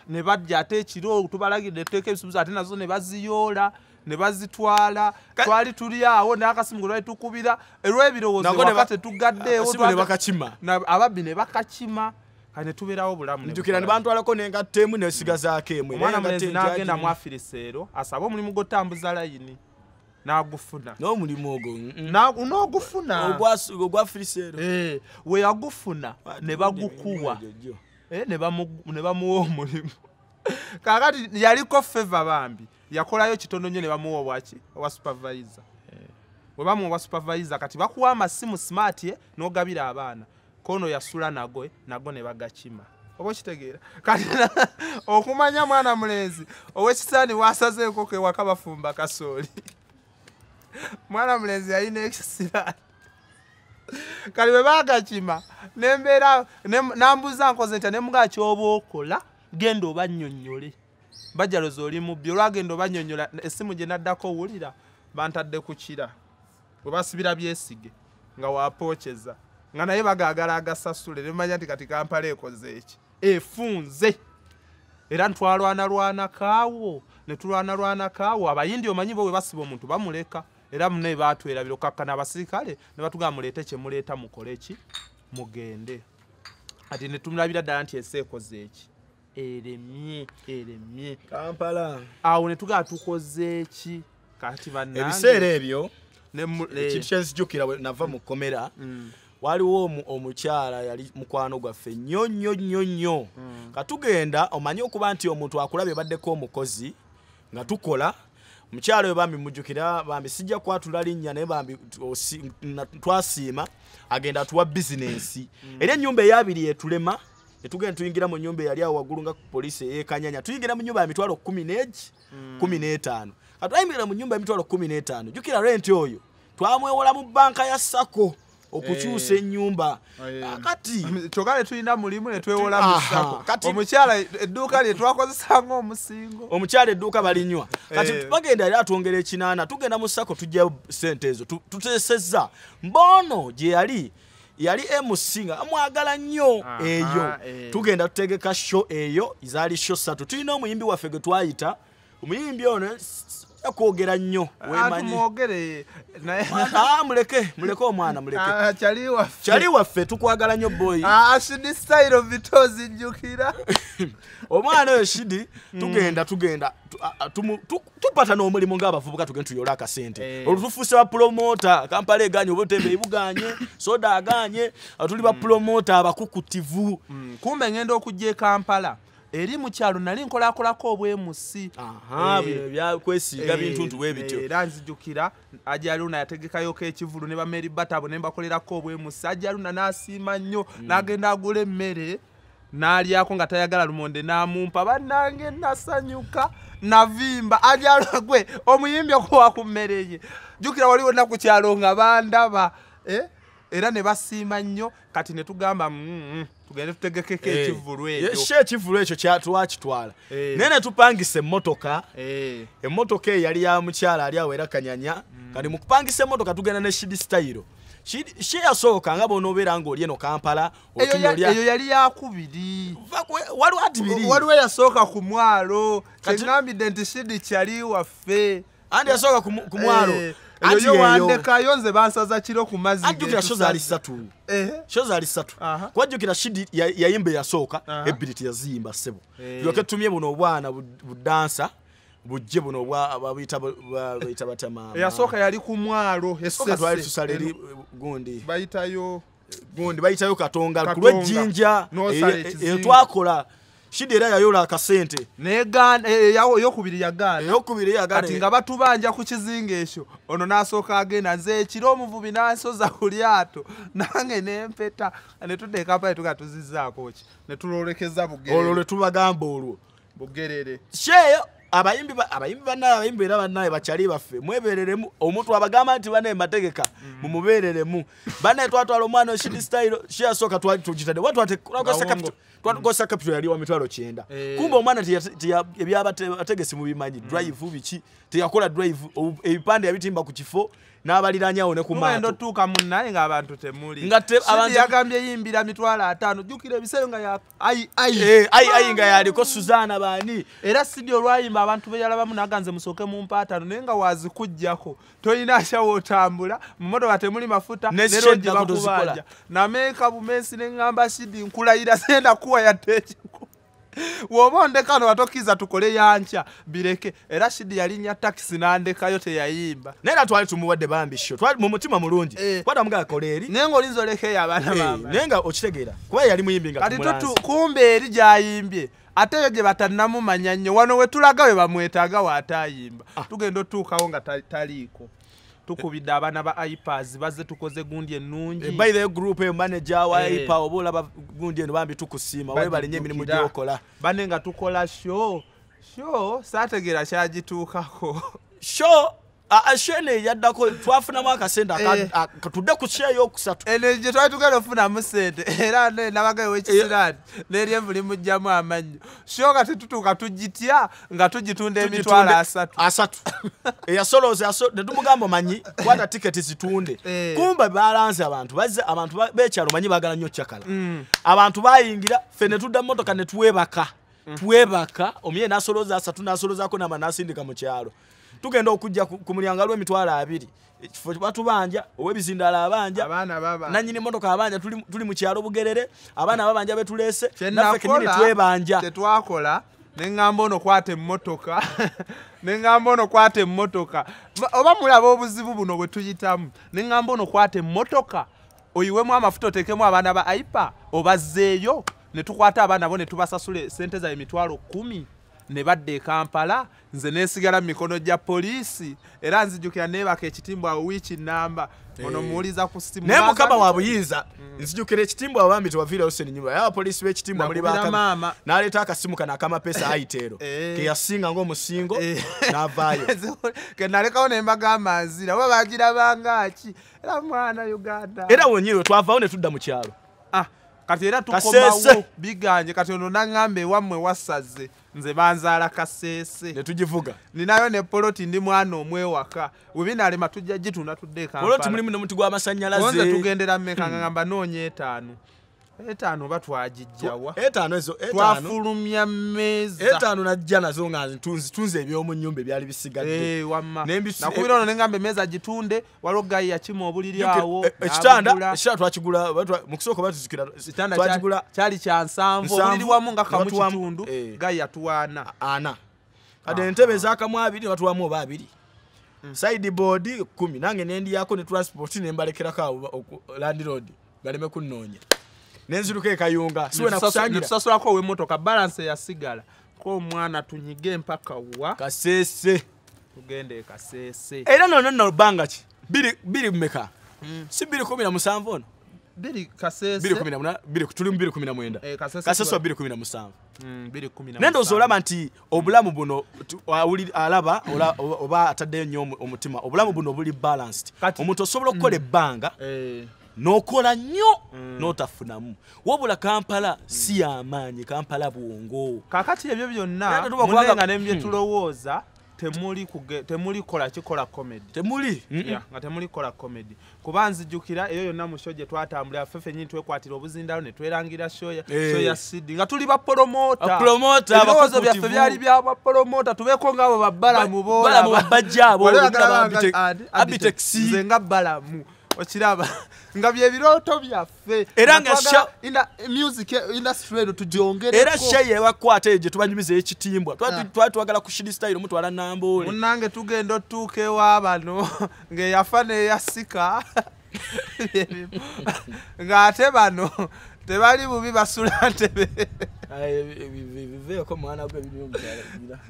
ne bajja ate ekiro tubalagidde tuteeka ebisubizo ate nazo ne baziyoola ne bazitwala twali tuli awo n'akasimu ge twali tukubira olw'ebirowoozoatetugaddeoababbi ne bakakima netubeerawo bulamujukira nebantwalako nengattemu nesiga zakoemu omwana mulezi nagenda mwafiriseero asabe omulimu gwotambuza layini nagufuna n'omulimu ogwo n'ogufuna ogwafiriseero eh, weyagufuna ne bagukuwa eh, ne bamuwa omulimu kakati yaliko feva bambi yakolayo kitondo nyo nebamuwa obwaki obwa supervisor eh. webamuwa obwa supervisor kati bakuwa amasimu smart ye nogabira abaana kono yasula nago nago nebagakima oba okitegeera kati okumanya mwana mulenzi owekisaani wasazeeko kewaka bafumba kasooli mwana mulenzi yalina ekisiraani kati webagakima nembeera nambuza nkoze nti nemugaki oba okola genda oba nnyonnyole bajaloza oli mubbi olwagenda obanyonyola essimu gye naddako owulira bantadde kukira webasibira byesige nga wapookeza nga naye bagaagala agasasule nemanya nti kati kampala ekoze eki efunze era ntwalwanalwanakaawo netulwanalwanakaawo abayindi omanyi bo webasiba omuntu bamuleka era munaye batwerabira okakkana abasirikale nebatugaa muleete kyemuleeta mukoleki mugende ati netumulabira ddala nti ese ekoze eki eremye eremye kampala awo netugaa tukozeeki kati banange ebiseera ebyo ekintu eh, eh, kyensijukira nava mu kkomera mm. waliwo omukyala yali mukwano gwaffe nnyo nnyo nnyo nnyo katugenda mm. omanye okuba nti omuntu akulaba ebaddeko omukozi nga tukola mukyalo yo bambi mujukira bambi sijja kwatula linnya naye bambi twasiima agenda atuwa bizinensi mm. era ennyumba eyabiri etulema ne tugenda tuyingira mu nyumba eyali awo waggulu nga polisi eyekanyanya tuyingira mu nyumba ya mitwalo kumi n'egi hmm. kumi n'etaano katwayimirira mu nyumba ya mitwalo kumi n'etaano jjukira renti oyo twamwewola mu bbanka ya sako okukyusa eh. ennyumba ah, kati kyoka ne tulina mulimu ne twewola musako omukyala edduuka lye twakozesanga omusingo omukyala edduuka balinywa kati bagenda eh. yali atwongera ekinaana tugenda mu sako tujjayo sente ezo tuteesezza mbono gye yali yali mc nga amwagala nnyo eyo eh. tugenda tutegeka sho eyo zaali sho satu tulina omuyimbi waffe gwe twayita omuyimbi ono akwogera nnyo ah, muleke muleke omwana mulekekyali ah, waffe tukwagala nnyo boyiozijukira ah, omwana oyo shidi tugenda tugenda tupata n'omulimu ngaabavubuka tugenda tuyole akasente eh. olwo tufuuse bapulomota kampala eganye obutembe ibuganye soda aganye tuli bapulomota abakukutivu mm, kumbe ngenda okujja ekampala eri mukyalo nali nkolakolako obwemusi eh, byakwesiiga eh, bintu nti webityo eh, era nzijukira ajaluna yategekayoko ekivulu ne bameri batabo nebakolerako obwemusi ajaluna nasiima nnyo hmm. nagenda agula emmere nalyako nga tayagala lumonde namumpa banange nasanyuka navimba ajalunagwe omuyimbi okuwa ku mmere ye jukira waliwo nakukyalo nga bandaba eh? era ne basiima nnyo kati ne tugamba mm, mm, tugende tutegekeko eh, ekivulu ekyo si ekivulu ekyo kyatwakitwala eh. naye ne tupangisa emmotoka eh. emmotoka eyo yali ya mukyala ali awo era kanyanya mm. kati mu kupangisa emmotoka tugenda ne shidi sitayiro si eyasooka nga bona obeera nga oli eno kampala eyo yali yakubiri waliwo atibiri waliwo eyasooka ku mwalo kati nambidde nti shidi kyali waffe andi yasooka ku mwalo eyoyo wandekayo nze bansaza kiro ku mazzikwajjukira shidi eh? yayimba eyasooka ebbiri teyaziyimba ssebo iroke eh. tumye buno obwana budansa bujje buno babayita batamaeyasooka yali ku mwalo esetwalitusala eri gundi bayitayo gundi bayitayo katonga kulwejjinja etwakola e, e, shida era yayola akasente eh, eh, yokubiriyagaati nga batubanja ku kizinga ekyo ono nasooka agenda nze ekiro omuvubi nansoza ku lyato nange nempeta netudeka e pae tuga tuzizaako ki netulolekeza bugeolwo netubagamba olwo bugerere kyeyo abayimbi abayimbi bannaye abayimbi era bannaye bakyali baffe mwebereremu omuntu abagamba nti bannaye mategeka mumubereremu mm. bannaye twatwala omwana oshid stylo shiyasooka twali tugitadde oba twategosa capital yali wa mitwalo kyenda eh. kumba omwana ebyabategesi mubimanyi mm. drive biki teyakola drive ebipande yabitimba ku kifo n'abaliranyawo ne kumaatotuuka munaye ngaabantu temuli yagambye yimbira mitwalo ataano jjukira ebiseeyo nga yaayi eh, nga yaliko suzaana baani era sidi olwayimba abantu beyalabamu naganze musooke mumpa ataano naye nga wazikujjako toyina akyawootambula mumotoka temuli mafuta nero gye bakubanja nameeka bumensi ne ŋŋamba sidi nkulayira senda kuwa yatte ekik bwobondeka no watokiza tukole yanca bireke era eh, sidi yalinya takisi nandekayo teyayimba naye era twali tumuwadde bambisyo mumutima mulungi eh. kwatamugaa kole eri naye nga olinza olekeyo abaana eh, naye nga okitegeera kuba yeyali muyimbi nga kati tutu kumbe eri gyayimbye ate yo gye batalinamumanya nnyo wano wetulaga we bamwetaaga waate ayimba ah. tugenda otuukawo nga taliiko ta tukubidde abaana ba ipas bazze tukoze gundi ennungi eh, by the group eyo manager wa eh. ipa oba olaba gundi eno bambi tukusiima webalinye emirimu gyokola bane nga tukola sho sho saategeera kyagituukako sho ashene ah, ah, yaddako twafunamu akasente katudde eh. ah, ku kya yokusatu eno eh, gyetwali tugenda ofunamu sente era nabagayo wekisirani eh. neri emulimujjamu amannyo soka tetutuuka tugitya nga tugitunda emitwalo asatu asatu eyasolooza netumugamba omanyi kwata tiketi zitunde kumba balanze abantu baze abantu bekyalo manyi bagala nnyo kyakala mm. abantu bayingira fe netudda mumotoka netwebaka twebaka mm. omuye nasolooza asatu nasolozaako nama nasindika mu kyalo tugenda okujja ku mulyanga lw'emitwalo abiri ekifo batubanja owebizindala abanja nanyini motoka abanja tuli mukyalo bugerere abaana babanja betulese twebanja tetwakola neŋamba ono kwata emotoka neŋamba ono kwata emotoka oba mulaba obuzibu buno bwe tuyitamu neŋamba ono kwata emotoka oyiwemu amafuta otekemu abaana ba ipa obazzeeyo netukwata abaana bo netubasasula sente za emitwalo kumi ne badda e kampala nze nesigala mumikono gya poliisi era nzijukira nebaka ekitimbwa wiiki namba ono muwuliza ku sinaye mukama wabuyinza nzijukira ekitimbwa abambi tewavira osen nyumba yaba poliisi b'ekitimbwa muli bamama naleeta akasimu kana akamapesa aitero keyasinga ngaomusingo navaayo kenalekawo nembagamanzira oba bagirabangaki era mwana uganda era wenyiwe twavawo netudda mukyalo ah, kati era tukomawo biganje kati ono naŋambe ewammwe wasaze nze banzaala kasese netugivuga ninayo ne poloti ndi mwana omwewaka webinalema tujja gitunda tudde e poloti mulimu nomuti gw'amasanyalaze onze tugendera mmeka ngamba noonya etaano etaano oba twagijjawa etaano ezo twafulumya mmeeza etaano najja nazo nga ntunze ebyomu nyumba ebyali bisigadde eh, wamma nakubira eh, ono neŋgamba emeeza gitunde waliwo gayi yakima obuliri awo eh, ekitanda ekitanda twakigula mu kusooka batuzikira ekitanda kyali kya nsanvu obuliri wamu nga kamu kitundu gayi yatuwaana ana kadde entebe ezakamu abiri ne batuwamu oba abiri hmm. side board kumi nange nendyako ne transport nembalekerako awo landroad galeme kunnoonya nenziruka ekayunga siwenakusangiranetusasulako wemotoka balansi eyasigala ko omwana tunyige empaka wa kasese tugende e kasese era nono no bbanga ki biri mumeka si biri kumi na musanvu ono eh, mm, nendozaolaba nti obulamu buno alaba oba ataddeyo nnyo omutima obulamu buno buli balanced omuntu osobola okukola mm. ebbanga eh. nokola nnyo mm. notafunamu wabula kampala si yamaanyi kampala bwongo kakati ebyo byonnana nebyetulowooza hmm. temulikolakikolatemulikola comedy kuba nzijukira eyo yonna musho gyetwatambulira ffe fenyini twekwatira obuzindalo netwerangira soya eh. sidi nga tuli bapolomotaebirowoozo byaffe byali byabapolomota tubeeko ngaabo babalamu bbalamu babajjaabo abitexi nga balamu okiraba nga byebirooto byaffe era nga music eh, industry eno tujongere era sha yewakwata eyo gye tubanyumiza ekitimbwa twali ah. twagala kushidi style mutwala nambaole munange tugenda otuuka ewabano ngaeyafa neyasika ng'ate bano tebali bubi basula ntebe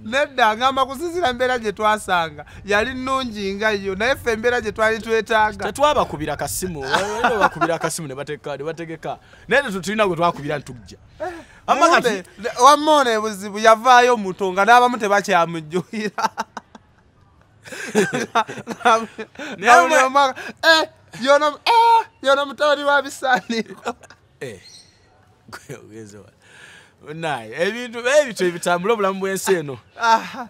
nedda agamba kusinzira mbeera gye twasanga yali nungi nga yo naye ffe embeera gye twali twetagatetwabakubira kasimubakubira kasimu nebategeka naye tulina gwe twakubira ntitujja wamona ebuzibu yavaayo muto nga n'abamu tebakyamujjukira yona mutawali wabisaaniko Eh, naye ebintu eh, ebintu ebitambula obulamu bwensi eno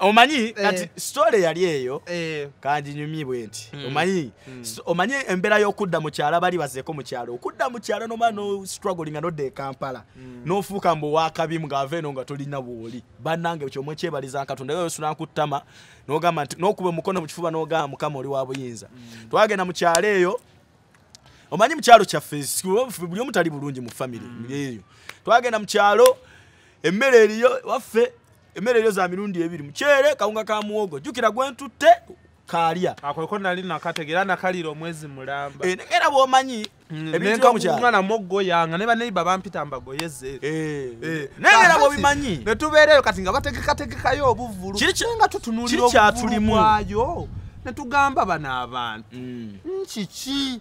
omanyi kati eh. story yali eyo kandi nyumibwe nti hmm. omanyi hmm. omanyi embeera y'okudda mukyalo bali bazeeko mukyalo okudda mukyalo noma nostruggling nga nodda ekampala hmm. n'ofuuka mbu wakabimu ng'ava eno nga tolina bw'oli bannange kyomwe kyebaliza nkatonda ye osunaku ttama n'ogamba nti n'okuba omukono mu kifuba n'ogamba mukama oli wa buyinza twagenda mukyalo eyo omanyi mukyalo kyaffe buli omu tali bulungi mu famiry mm. eyo twagenda mukyalo emmere eriyo waffe emmere eriyo za mirundi ebiri mukyere kawunga ka muwogo jukira gwentutte kaalya akoko nali nakategeera nakalira omwezi mulamba e, era bwomanyi mwana mm, mogoyanga nebanaiba bampita mbagoyezeeonayeera eh, eh, bwobimanyi netubeereyo kati nga bategekategekayo obuvulu nga tutunulira obuvulu bwayo netugamba bano abantu nkiki mm.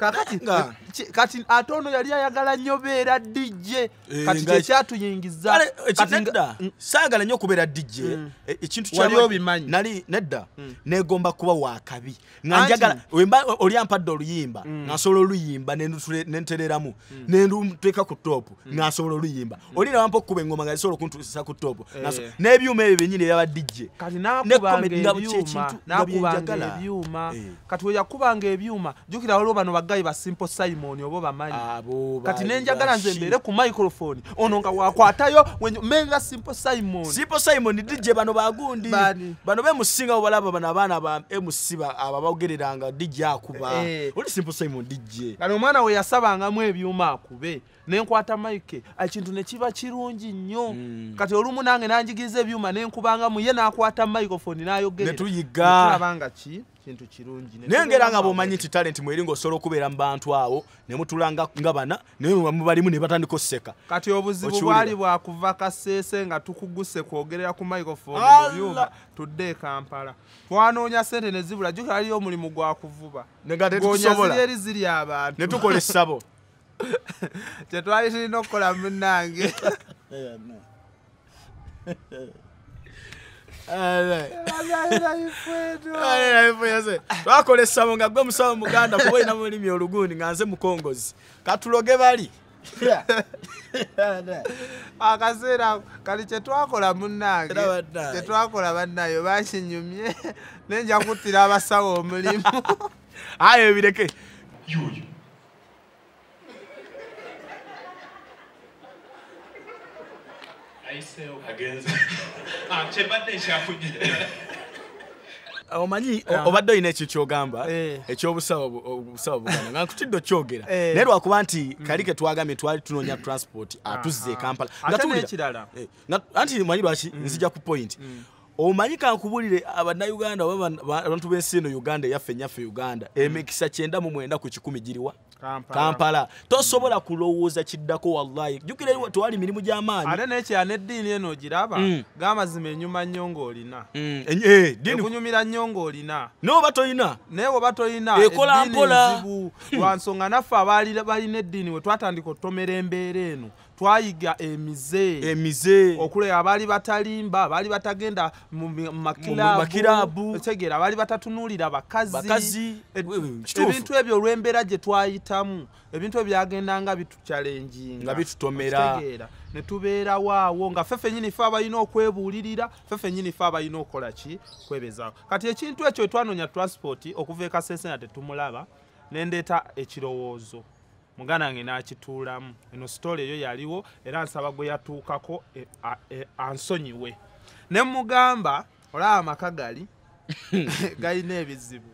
kakati eh, kati ate ono yali ayagala nnyo beera dj eh, kati kyekyatuyingiza eh, mm. saagala nnyo okubeera dj mm. ekintuyobimanyi nedda mm. negomba kuba wakabi nga njagala olyampadde oluyimba ngansobola oluyimba nentereramu nenteeka ku topu nga nsobola oluyimba olinawampa okukuba engoma nga zisobola okuntusa ku topu n'ebyuma ebyo byenyini byaba dj kati weyakubanga ebyuma jukira waliwo bano bagayi ba simple simon oba bamanyi kati nenjagala nze mbeere ku microfone ono nga wakwatayo menga simple simon simple simon dj bano bagundi bano bemusinga obalaba bano abaana ba mc aba bagereranga dj akuba eh. oli simple simon dj kano omwana we yasabangamu ebyuma akube nenkwata mike ekintu nekiba kirungi nnyo hmm. kati olumu nange nanjigiriza ebyuma nenkubangamu ye nakwata microfone nayogeraetuyiga tulabanga ki kintu kirungi naye ngera nga bwomanyi nti talent mweringa osobola okubeera mu bantu awo ne mutula nga bana nayemubalimu ne batandika oseka kati obuzibu bwali bwakuva kaseese nga tukuguse kwogerera ku microfoneyuma tudde ekampala twanoonya sente ne zibula jukira aliyo omulimu gwa kuvuba gonyaziryeri ziri abantu netukola essabo kyetwali tulina okukola munange twakola essamo nga gwe musawo muganda kuba olina mulimi oluguni nga nze mukongozi katuloge bali akaseera kali kyetwakola munnage tetwakola bannayo bakinyumye nenja kuttira abasawo omulimu aye bireke yuyu aiseo agenze ah chebadde sha kujide omanyi obadde olina ekyo kyogamba eh. ekyobusawo bugana nkutidde okyogera eh. naye lwakuba nti hmm. kali ketwagambye twali tunoonya transport atuzza ah, ekampala eh, anti manyi lwaki hmm. nzija ku point hmm. omanyi kankubulire abannauganda ah, abantu b'ensi eno uganda eyaffe nyaffe uganda emikisa kyenda mu mwenda ku kikumi giriwa kampala, kampala. tosobola mm. kulowooza kiddako wallahi jukira mm. tewali mirimu gy'amaanyi ate nekya neddiini eno giraba mm. gamazima enyuma nnyo ngaolina mm. Eh, eh, ekunyumira nnyo ngaolina noba toyina naye woba toyina ekola mpola lwansonga naffe abaali balina eddiini we twatandika ottomera embeera eno twayiga emize emize okulaba abaali batalimba baali batagenda mumakirabu tegera baali batatunulira bakazi ebintu ebyo olwembeera gye twayitamu ebintu ebyagendanga bitukyalenginga bitutomera netubeera waawo nga ffe fenyini fe abalina okwebuulirira ffe fenyini fe abalina okukolaki kwebezaawo kati ekintu ekyo etwanoonya transport okuva ekasesena tetumulaba nendeeta ekirowoozo muganda wange n'akituulamu eno sitoola eyo yaliwo era nsaba gwe yatuukako e, e, ansonyiwe ne mugamba olaba amaka gali galina ebizibu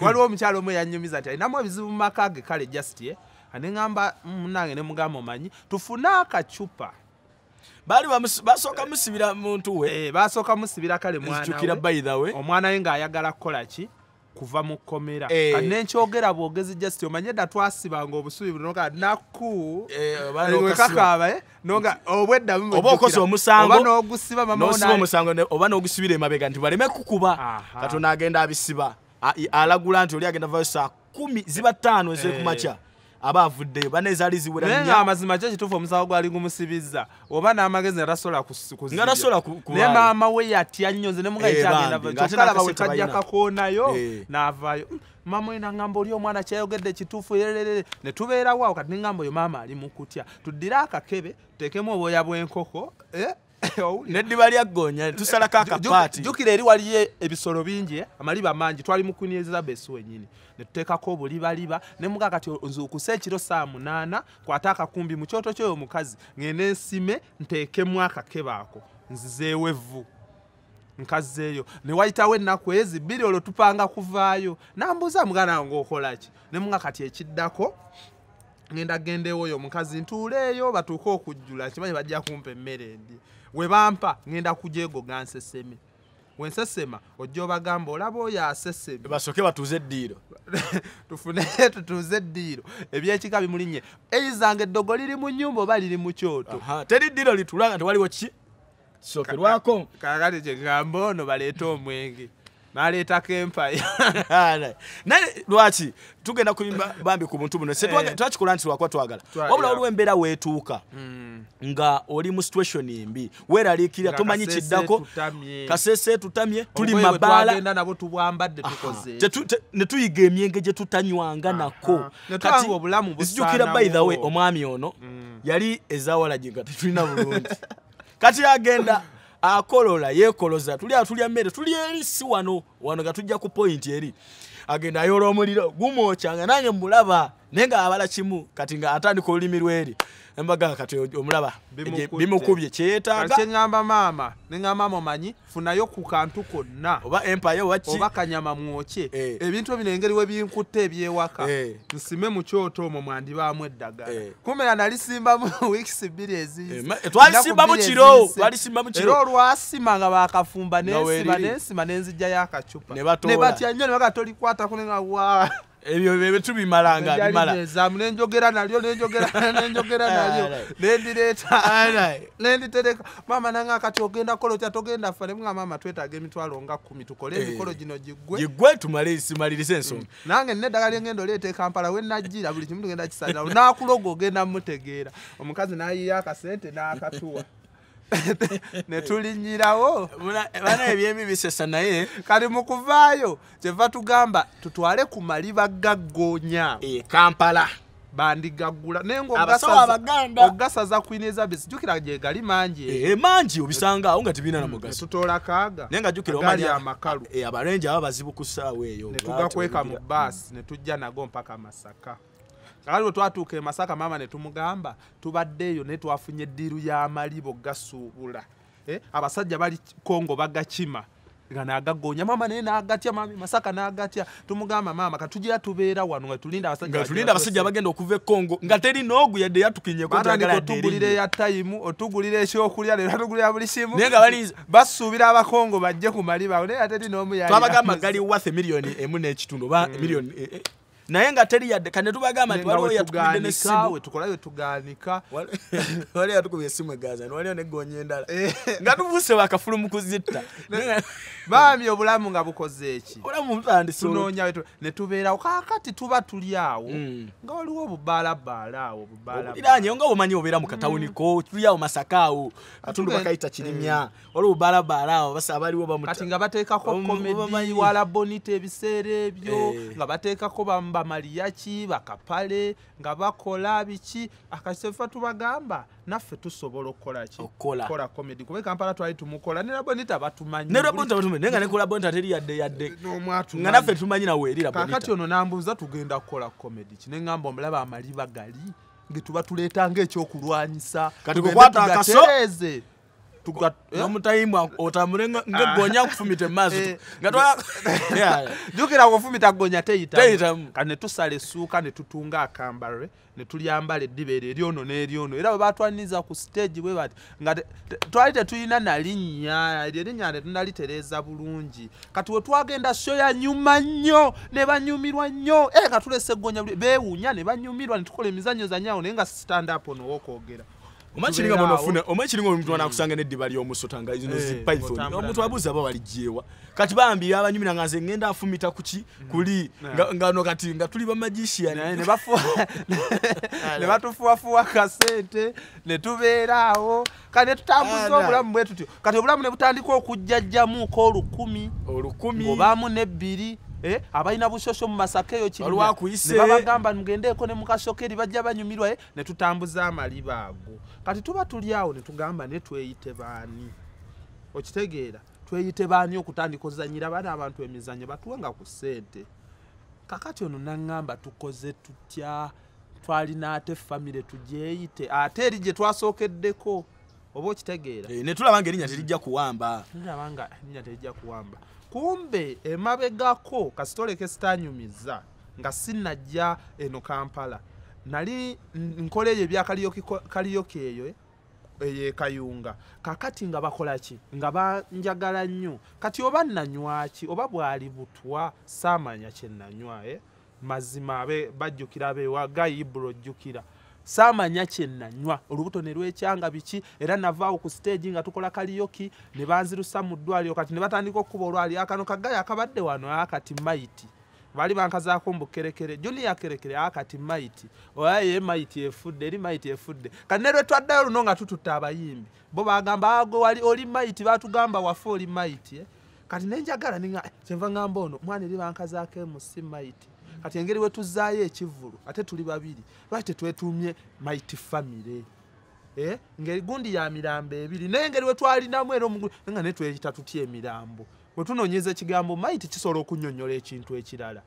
waliwo omukyalo omu yanyumiza nti alinamu ebizibu mumaka ge kale just ye anengamba ah, munange ne mugamba omanyi tufune akacupa bali basooka musibira muntu we eh, basooka musibira kale mwanawe omwana we ng'ayagala kukola ki okuva mu kkomera eh. nenkyogera bwogezi jasiti omanye dda twasibanga obusubi buno nga naku eh, eh, kakaabaye nga obweddamuoba okosa omusangooba n'ogusibira emabega nti baleme kukuba katonda agenda abisiba alagula nti oli agenda vayo sa kumi ziba ttaano ezekumakya aba avuddeyo bana ezaali ziweranaye amazima kyo kituufu omusawo gwali gumusibiza oba n'amagezi natasobolanatasobolanaye maama we yatya nnyo ze nemugaekyagendaokalaba eh, we tajja kakoonayo eh. n'avaayo maama oyina ngambo oli omwana kyayogedde kituufu yerere eh, ne tubeerawo awo kati neŋgambo oyo maama ali mu kutya tuddire akakebe tutekemu obwoya bw'enkoko neddiba lyaggonya tusalako akapaatijukira eri waliyo ebisolo bingi amaliba mangi twali mu queen elizabeth wenyini netuteekako obulibaliba nemugaga ti nzuukuse ekiro saa munaana kwate akakumbi mu kyoto kyoyo omukazi ngende nsime nteekemu akakebaako nzizeewo evvu nkazeeyo newayitawo ennaku ezi bbiri olwo tupanga kuvaayo nambuuza mugana ngaokolaki nemuga kati ekiddako ngenda gendeewo oyo omukazi ntuuleeyo batuuke okujjula kimanyi bajja kumpa emmere endi we bampa ngenda kujeego ganseseme wensesema ojobagamba olaba oyo asesema basoke batuuze eddiiro tufune tutuuze eddiiro ebyekika bimulinye eizanga eddogo liri mu nyumba oba liri mu kyoto teri ddiiro lituulanga tewaliwo ki kisokerwako kakati kyegambo ono baleete omwenge naletako empayanaye ah, lwaki tugenda kuyimba bambi ku buntu buno eh. twakikola nti lwakuba twagala wabula waliwo embeera weetuuka hmm. nga oli mu situation embi weeraliikirira tomanyi kiddako kasese tutamye tuli mabaalanetuyiga ah, emyenge gye tutanywanga ah, nako tijukira bythewe omwami ono hmm. yali ezawalajinga tetulina bulungi kati agenda akolola yekoloza tulia tulya mmere tulya eri si wano wano gatujja ku point eri agenda ayola omuliro gumwokyanga nange mulaba naye nga abala kimu kati nga atandika olulimi lweri embaga kati omulaba bimukubye kyeyetaagaekyeamba maama neamba mumanyi funayo ku kantu konna oba empayo oba kanyama mwokye eh. ebintu bino engeri webinkutta ebyewaka nsime eh. mukyoto omwo mwandibaamu eddagala eh. kumera nalisimbamu wiks bbiri ezinsiaera olwasima nga bakafumba nensima nensima nenzijjayo akacupa nebatya nnyo nebagatolikwatakunewa ebyo bebetubimala nga bimala ezamu nenjogera nalyo nenjogera nalyo nendireeta nenditereka maama nanga kati ogenda kolotya togenda fa nemuga maama twetaaga emitwalo nga kumi tukole eh, emikolo gino gigwe gigwe tumale simalirisa ensonga mm. nange neddagala engenda oleeta ekampala wenajira buli kimu tugenda kisalirao nakuloga ogenda mutegeera omukazi nayiyo akasente nakatuwa netulinyirawo bana ebyembi bisesa naye kati mukuvaayo kyeva tugamba tutwale ku maliba gaggoonya e, kampala bandigaggula nayeogasaza queen elizabeth jukira gye gali mangi e, e, mangi obisangaawo nga tibiina namugasi mm, tutoola kaaga naye nga jukiraali amakalu abarenje aba bazibu ku saawa eyo netugakweka mu baasi netujja nago mpaka masaka kaka lwetwatuuka e masaka maama netumugamba tubaddeeyo naye twafunye eddiiru yamalibo gasuubula eh, abasajja baliko ngo bagakima nga nagagonya maama naye nagatya mami masaka nagatya tumugamba maama katugira tubeera wano tulindatulinda abasajja bagenda okuva ekongo nga teri nogu yadde yatukinyekotugulira eyatayimu otugulira ekyokulya leero atugulira buli kimu naye nga balinza basuubira abakongo bajje ku malibawo naye ate teri nomuyatwabagamba gali wafe miliyoni emu n'ekitundu oba mm. miliyoni e, e, naye nga teri yadde kanetubagamba nti waliwo yatukubidde nesimuwali yatukubya esimu egaza waliwo negonya endala eh. nga tubuuse bakafulumu kuzitta bambi obulamu nga bukoze eki obulamu mutandisnoonya netubeerawo kakati tuba tuli awo mm. nga waliwo obubaalabaala awo obubaaliranyeo nga bumanyi obeera mu katawuniko mm. tuli awo masaka awo katundu bakayita kirimya eh. waliwo obubaalabaala awo basabaliwo bamukati nga bateekako komedi walabonita ebiseera ebyo eh. nga bateekako bamu bagamba mariyaki bakapale nga bakola biki akasefa tubagamba naffe tusobola okukolakkola komedi kuba kampala twali tumukola ne labonita batumanyinaye nga nekolabonita teri yadde yadde nga naffe tumanyi nawe erikakati ono nambuuza tugenda kukola komedi kine ngamba omulaba amaliba gali ngetuba tuleetanga ekyokulwanyisa katugenda tugatereeze tugamutayimbwa eh? otamule nga ah. egonya nkufumita eh. emumaaso jukira kufumita gonya teyitamu kati netusala essuuka netutunga akambalwe netulyambala eddiba eryo eryono n'eryono era webatwaniza ku stegi bwe bati nga twali tetulina nalinnya eryo erinnya tetunalitereeza bulungi kati wetwagenda so yanyuma nnyo ne banyumirwa nnyo e eh, nga tulese egonya beewuunya ne banyumirwa netukola emizanyo zanyawo naye nga standup onowookwogera omanyikiringa munofuna omanyikiringa omuntu eh. anakusanga neddiba lyomusota nga zino zipython eh, omuntu abuuza aba walijewa kati bambi abanyumira nga nze ngenda afumita kuki mm. kuli eh. ngano kati nga tuli bamagisianne batufuwafuwa kasente netubeeraawo kati netutambuza obulamu bwe tutyo kati obulamu ne butandika okujjajjamuko olukumi obaamu nebbiri abalina busoso mumasaka eyo kiriwakuise nebabagamba mugendeeko ne mukasoka eri bajja banyumirwa netutambuza amaliba ago kati tuba tuli awo netugamba netweyite baani okitegeera tweyite baani okutandika ozanyira bana abantu emizanyo batuwenga ku ssente kakati ono naŋŋamba tukoze tutya twalina ate famire tujeyite ate eri gye twasookeddeko oba okitegeera eh, netulaba nga erinnya terijja kuwamba tulaba nga erinnya terijja kuwamba kumbe emabegako kasitoleke sitanyumiza nga sinajja eno kampala nali nkola eyo ebyakaliyoka eyo eh, eyekayunga kakati nga bakolaki nga banjagala nnyo kati oba nanywaki oba bwali butwa samanya kyenanywa eh? mazima bajjukira bewa gaibulo jjukira samanya kyenanywa olubuto ne lwekyanga biki era navaawo ku stagi nga tukola kaliyoki ne banzirusa mu ddwaliro kati ne batandika okkuba olwaliro akano kagayo akabadde wano akati maiti bali bankazaako mbukerekere junia kerekere akati ah, maiti oyaye maiti efudde eri maiti efudde kanne lwetwaddayo luno nga tututta abayimbi bo bagamba ago oli maiti batugamba wafe oli maiti eh? kati nenjagala eh, kyenva ngamba ono mwana eri bankazaako emusi maiti kati engeri wetuzaayo ekivulu ate tuli babiri lwaki tetwetumye maiti famire eh, ngeri gundi ya mirambo ebiri naye engeri wetwalinamu era omugulu nga netweyita tutya emirambo bwe tunoonyeza ekigambo maite kisobola okunyonyola ekintu ekirala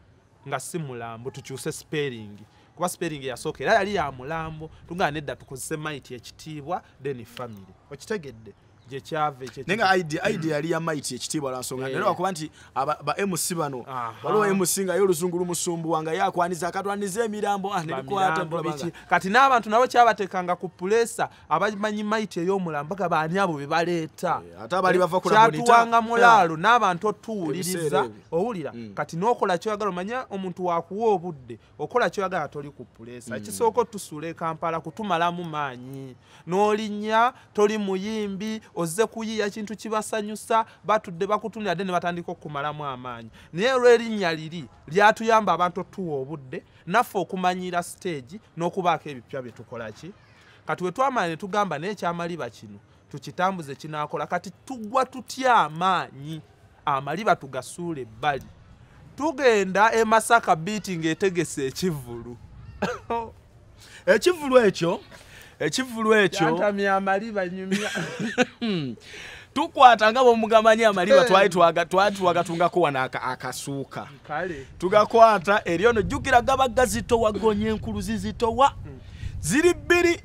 nga si mulambo tukyuse spelling kuba spelling yasooka era yali yamulambo tugaa nedda tukozese maite ekitiibwa then famiry okitegedde gyekyavenaye nga idea, hmm. idea yali yamaiti ekitiibwa lwansonga yeah. nalwakuba nti ba mc bano waliwo mc ngayo oluzungu lumusumbuwa nga yakwaniza akatwaniza emirambo ah, nebikwata kati n'abantu nabo kyabatekanga ku pulesa abamanyi maiti ey'omulambo ga baani abo be baleeta eh, kyatuwanga mulaalo n'abantu otuwuliriza owulira hmm. kati n'okola kyoyagala omanya omuntu wakuwa obudde okola kyoyagala toli ku pulesa hmm. ekisooka otusuula ekampala kutumalamu maanyi n'olinnya toli muyimbi ozze kuyiya kintu kibasanyusa batudde bakutunira dde ne batandika okumalamu amaanyi naye olwerinnya liri lyatuyamba abantu otuwa obudde naffe okumanyira siteegi n'okubaako ebipya bye tukolaki kati we twamala ne tugamba naye ekyamaliba kino tukitambuze kinaakola kati tugwa tutya amaanyi amaliba tugasuula ebbali tugenda emasaka biiti ngaetegese ekivulu ekivulu ekyo ekivulu ekyo tukwata nga bwemugamanyi amaliba eh. twali twagatungako wano akasuuka tugakwata eryo no jjukira gaba gazito wagonya enkulu zizitowa ziri bbiri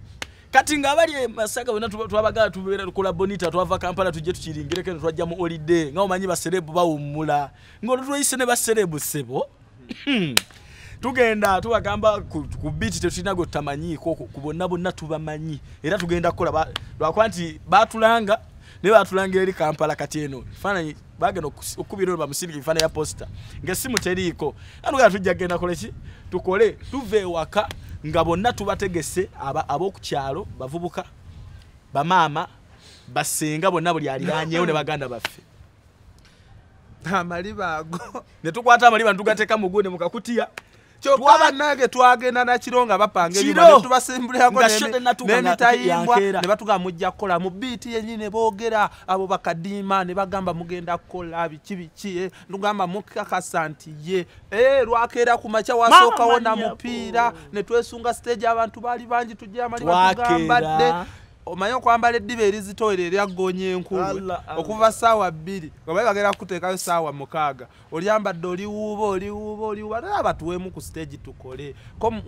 kati ngaabali e masaka bona twabagala tukola bonita twava kampala tujje tukiringireko eno twajja mu oliday nga omanyi baserebu bawummula ngaolutwyise ne baserebu sebo tugenda tubagamba ku biiti tetulina gwe tutamanyiiko ku bonna bonna tubamanyi era tugenda kukola lwakuba nti batulanga naye batulanga eri kampala kati eno fananyi bagenda okubira ono bamusindika ebifaana ya posita ngaessimu teriiko anugenda tujja kgenda koleki tukole tuva ewaka nga bonna tubategese ab'oku kyalo bavubuka bamaama basenga bonna buli aliranyewo ne baganda baffe amaliba ago netukwata amaliba netugateeka mugunde mukakutiya kyokka bannange twagenda nakiro nga bapanga ebibatubasimbulirako nemitayimbwa ne batugamba mujja kukola mu biiti yenyini boogera abo bakadiima ne bagamba mugenda kukola biki biki eh, tugamba mukakasa nti ye eh, lwakeera ku maca wasookawo namupiira ne twesunga siteegi abantu baali bangi tujja amalibatugambadde omanyi okwambala eddiba erizito ere eryaggonya enkulu okuva saawa bbiri ngabali bagera kukuteekayo saawa mukaaga olyambadde oliwuuba oliwuuba oliwuuba tera batuweemu ku stegi tukole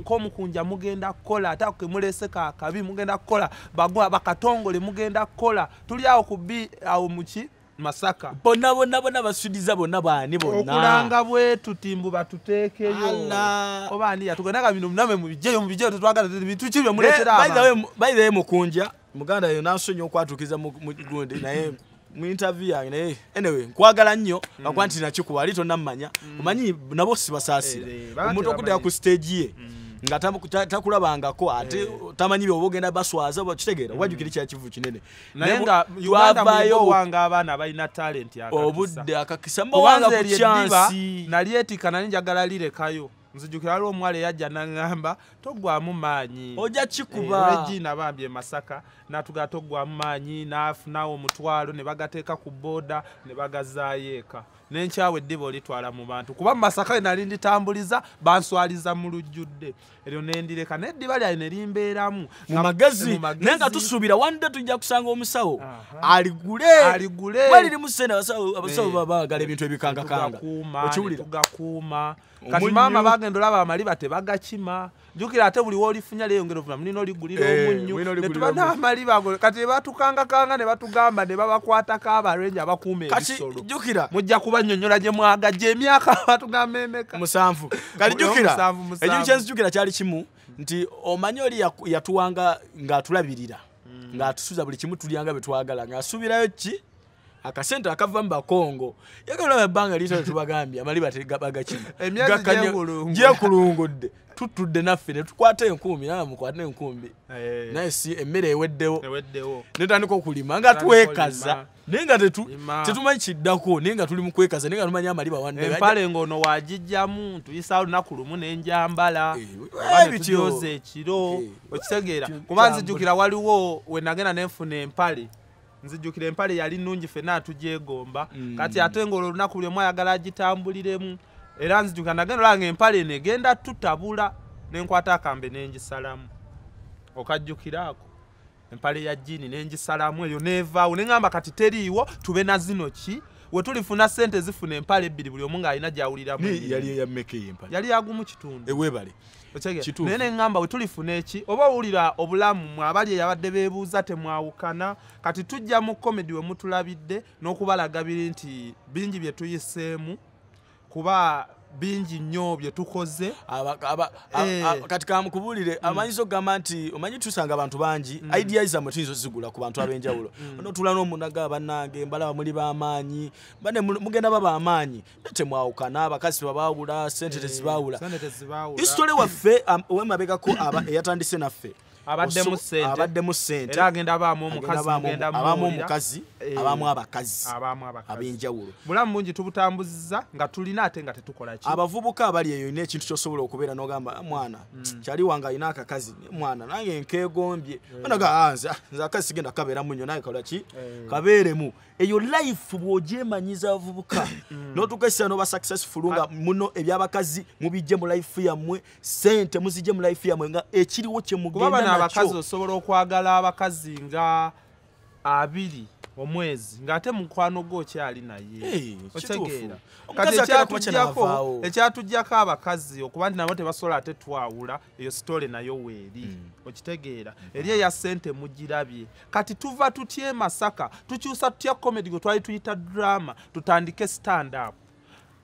nkomukunja mugenda kukola ate kemulese kakabi mugenda kukola bagwa bakatongole mugenda kukola tuli awo ku bi awo muki masaka bonna bonna bonna basudiza bonna bani bonaokulanga bwetutimbu batuteekeyo obaniyatugenda ga bino munamwe mubijeyo mubijeyo tetwagala bintu kibyo muleterabaiawe mukunja muganda yo nasonyi okwatukiza mugundi naye muinterview yange naye anyway nkwagala nnyo mm. akuba nti nakikuba ali tonnammanya omanyi mm. nabo sibasaasira eh, eh, omuntu okuddaa ku stagi ye mm. nga takulabangako ate eh. tamanyi byoba ogenda baswaza oba kitegeera obajukire kyakivu kinene naye nga wavaayowanga abaana balina talent obudde akakisa mbawanga ku cansi nalyetikana ninjagala lirekayo nzijukira lwo omwale yajja naŋŋamba togwamu maanyi ojja kikuba regina eh, bambye masaka natugaa togwamu maanyi naafunawo omutwalo ne bagateeka ku booda ne bagazaayo eka nenkyawe eddiba olitwala mu bantu kuba mu masaka we nali nditambuliza banswaliza mu lujjudde eryo nendireka neddiba lyali ne limbeeramu mu magezi naye nga tusuubira wanda tujja kusanga omusawo aligule aligulewaliri mu ssente abasawo babagala ebintu ebikangakangatugakuuma kati maama bagenda olaba amaliba tebagakima jukira ate buli woolifunya leyongera obulamu nina oligulira eh, omunyu netuba namaliba ago kati batukangakanga ne batugamba ne babakwatako abalenji abakuuma ebisolojukira mujja kubanyonyola gye mwaga gyemyaka batugamba emeka musanvu kati jukira ekintu kyensijukira kyali kimu nti omanyi oli yatuwanga ngaatulabirira hmm. ngaatusuza buli kimu tulyanga betwagala ngaasubirayo ki akasente akava mu bakongo yagalulaba ebbanga lito tetubagambye amaliba bagakimu gyekulungudde tutudde naffe netukwata enkumi mukwate enkumbi eh. naye si emmere eweddewo netandika okulima nga twekaza naye nga tetumanyi kiddako naye nga tuli mukwekaza naye nga tumanyi amaliba wanempale ngaono wagijjamu ntuyisa lunaku lumu nenjambala obanetuyoza eh, ekiro eh, okitegeera kuba nzijjukira waliwo wenagenda nenfuna empale nzijjukira empale yali nungi fena atujegomba mm. kati ate ngaolwo olunaku buli omu ayagala agitambuliremu era nzijuka nagenda olanga empale eno egenda tutabula nenkwata akambe nengisalamu okajjukiraako empale ya jiini nengisalamu eyo nevaawo neŋamba kati teriiwo tube na zino ki wetulifuna sente zifuna empale ebbiri buli omu ngaalina gyawuliramuyali yagumu kitundunaye neŋamba wetulifuna eki oba owulira obulamu mwabali eyabadde bebuuza temwawukana kati tujja mu komedi wemutulabidde n'okubalagabiri nti bingi byetuyiseemu kuba bingi nnyo byetukoze eh. kati kamukubulire mm. amanyi sogamba nti omanyi tusanga abantu bangi mm. idea zamwe tuyinza zigula ku bantu ab'enjawulo mm. notula n'omuntu agaba bannange mbalaba muli bamaanyi bane mugenda ba bamaanyi netemwawukana abakazi babawula sente tezibawula eh, histole waffe owemabegako eyatandise naffe abaddemu sente abaddemu sente abaamu omukazi Eh, abamu abakazi abenjawulo bulamu bungi tubutambuzza nga tulina ate nga tetukolaki abavubuka abali eyo ina ekintu kyosobola okubeera nogamba ah, mwana mm. kyali wange alina akakazi eh, mwana nange nkegombye eh. nagaanza ah, nze akazi sigenda kukabeeramu nnyo naye kolaki kabeeremu eyo lifu bwogyemanyiza abavubuka mm. notugasisa noba successful nga muno ebyabakazi mubijje mu lifu yammwe sente muzijje mu lifu yammwe nga ekiriwo kyemugenda nakyo kubabana abakazi osobola okwagala abakazi nga abiri omwezi ngaate mukwano gwe okyali naye otegeera katiekyatujjako ekyatujjako abakazi okuba nti nabo tebasobola ate twawula eyo sitole nayo weeri hmm. okitegeera eri eya sente mugirabye kati tuva tutya emasaka tukyusa tutya komedi gwe twali tuyita drama tutandike standup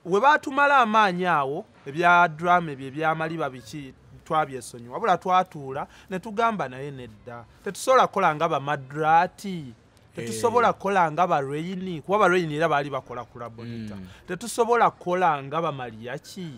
we baatumala amaanyi awo ebya drama ebyo ebyamaliba biki twabyesonyiwa bula twatuula netugamba naye nedda tetusobola kukola nga bamadraati tetusobola eh. kukola nga balweyini kuba balweyini era baali bakola ku labonita mm. tetusobola kukola nga bamaliyaki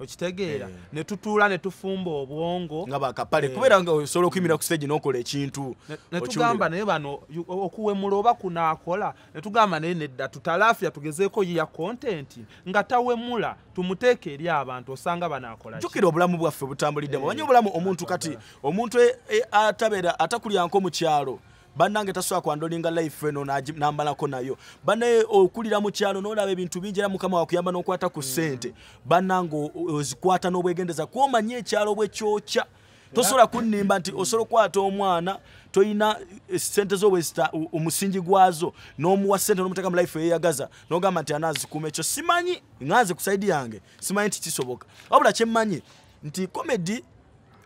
okitegeera eh. netutuula netufumba obwongo nga bakapale eh. kubeera nga osobola okuyimira ku stegi n'okola ekintu netugamba naye bano okuwemula oba kunaakola netugamba naye nedda tutalafya tugezeeko yiya kontenti nga tawemula tumuteeka eri abantu osanga banaakola jukira obulamu bwaffe butambuliddemu banye obulamu omuntu kati omuntu e, e, atabeera atakulyanko mu kyalo bannange tasobola kwandolinga life eno nambalako nayo bannaye okulira mukyalo nolaba ebintu bingi era mukama wakuyamba nokwata ku sente bannange ozikwata nobwegendeza kwomanye ekyalo bwekyokya tosobola kunimba nti osobola okwata omwana toyina sente zoweta omusingi gwazo nomuwa sente nomuteka mu life eyeyagaza nogamba nti anazikuma ekyo simanyi nganze ku saidi yange simanyi nti kisoboka wabula kyemmanyi nti komedi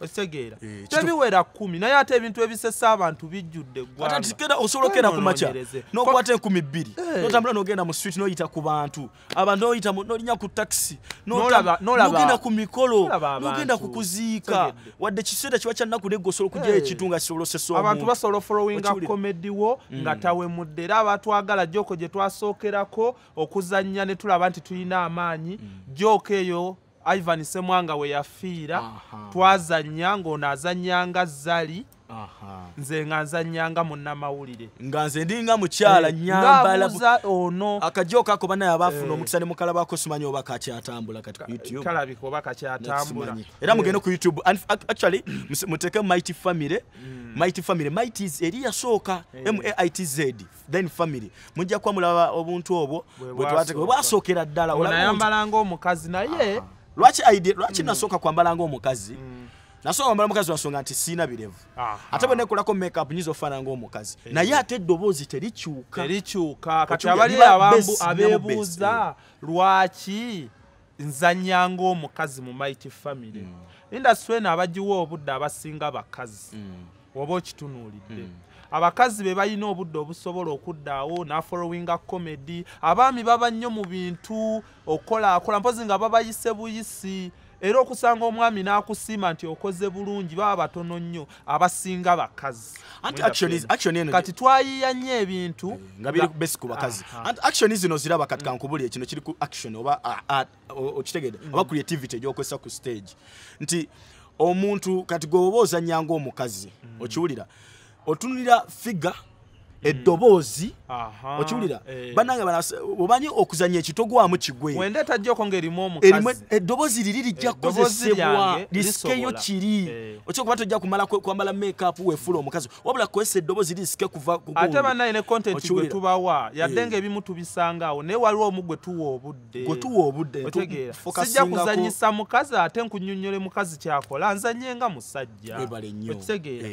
okitegeera eh, tebiwera kumi naye ate ebintu ebisesa abantu bijjudde gwaatigenda osobola okgenda ku maca n'okwata enkumi bbiri eh. notambula nogenda mu switi noyita ku bantu abantu noyita nolinya ku takisi nogenda ku mikolo nogenda ku kuziika wadde kiseera kiba kyannaku nege osobola okujyayo ekintu eh. nga kisobola osesa abantu basobola ofolowinga komedi wo mm. nga tawemudde era abatwagala jooko gye twasookerako okuzannya ne tulaba nti tulina amaanyi mm. jooko eyo ivan semwanga we yafiira twazanya ngaono azanyanga zali nze nga nzanyanga munnamawulire nga nze ndinga mukyala eh, nyambala ono akajoka ako banaye abaafuna eh. omukisa ne mukala bako simanyi oba kakyatambula kati kuyoutubekalabika oba kakyatambula era mugende eh. ku youtube actually muteke mit family mm. mit family mits eri yasooka maitz then family mujja kwamulaba obuntu obwo bwebwasookera ddala nayambala ngaomukazi naye lwaki idea lwaki mm. nasooka kwambala ngaomukazi mm. nasooka kwambala mukazi wansonga nti siina birevu ate bwenekulako makeup nyiza okufaana ngaomukazi hey. Eh. naye ate eddoboozi terikyukaerikyuka kati abali abambu abeebuuza lwaki nzanya ngaomukazi mu mighty family mm. indastwen abagiwa obudde abasinga bakazi mm. oba okitunuulidde mm. abakazi be balina obudde obusobola okuddaawo nafolowinga komedi abaami baba nnyo mu bintu okolaakola mpozi nga babayise buyisi era okusanga omwami n'akusiima nti okoze bulungi baba batono nnyo abasinga bakazikati twayiya nnyo ebintu eh, nga biri besi ku bakazi ah, ah. anti action zino ziraba kati mm. kankubuli ekino kiri ku action oba okitegede mm. oba creativity egyokozesa ku stage nti omuntu kati gweoba ozannyanga omukazi mm. okiwulira mm. otunulira figa eddoboozi okiwulira eh. bannange obanye okuzanya ekito gwamu kigweeddoboozi liri lijjakkozesebwalisikeyo kiri eh. okyokuba tojja kumala kwambala makeup weefula omukazi wabula kkozesa eddoboozi lisike kuvaate bannaye ne kontenti gwe tubawa yadde eh. ngaebimu tubisangaawo naye waliwo omu gwe tuwa obudde gwe tuwa obuddesijja kuzanyisa mukazi ate nkunyonnyole mukazi kyakola nzanye nga musajja ekitegeera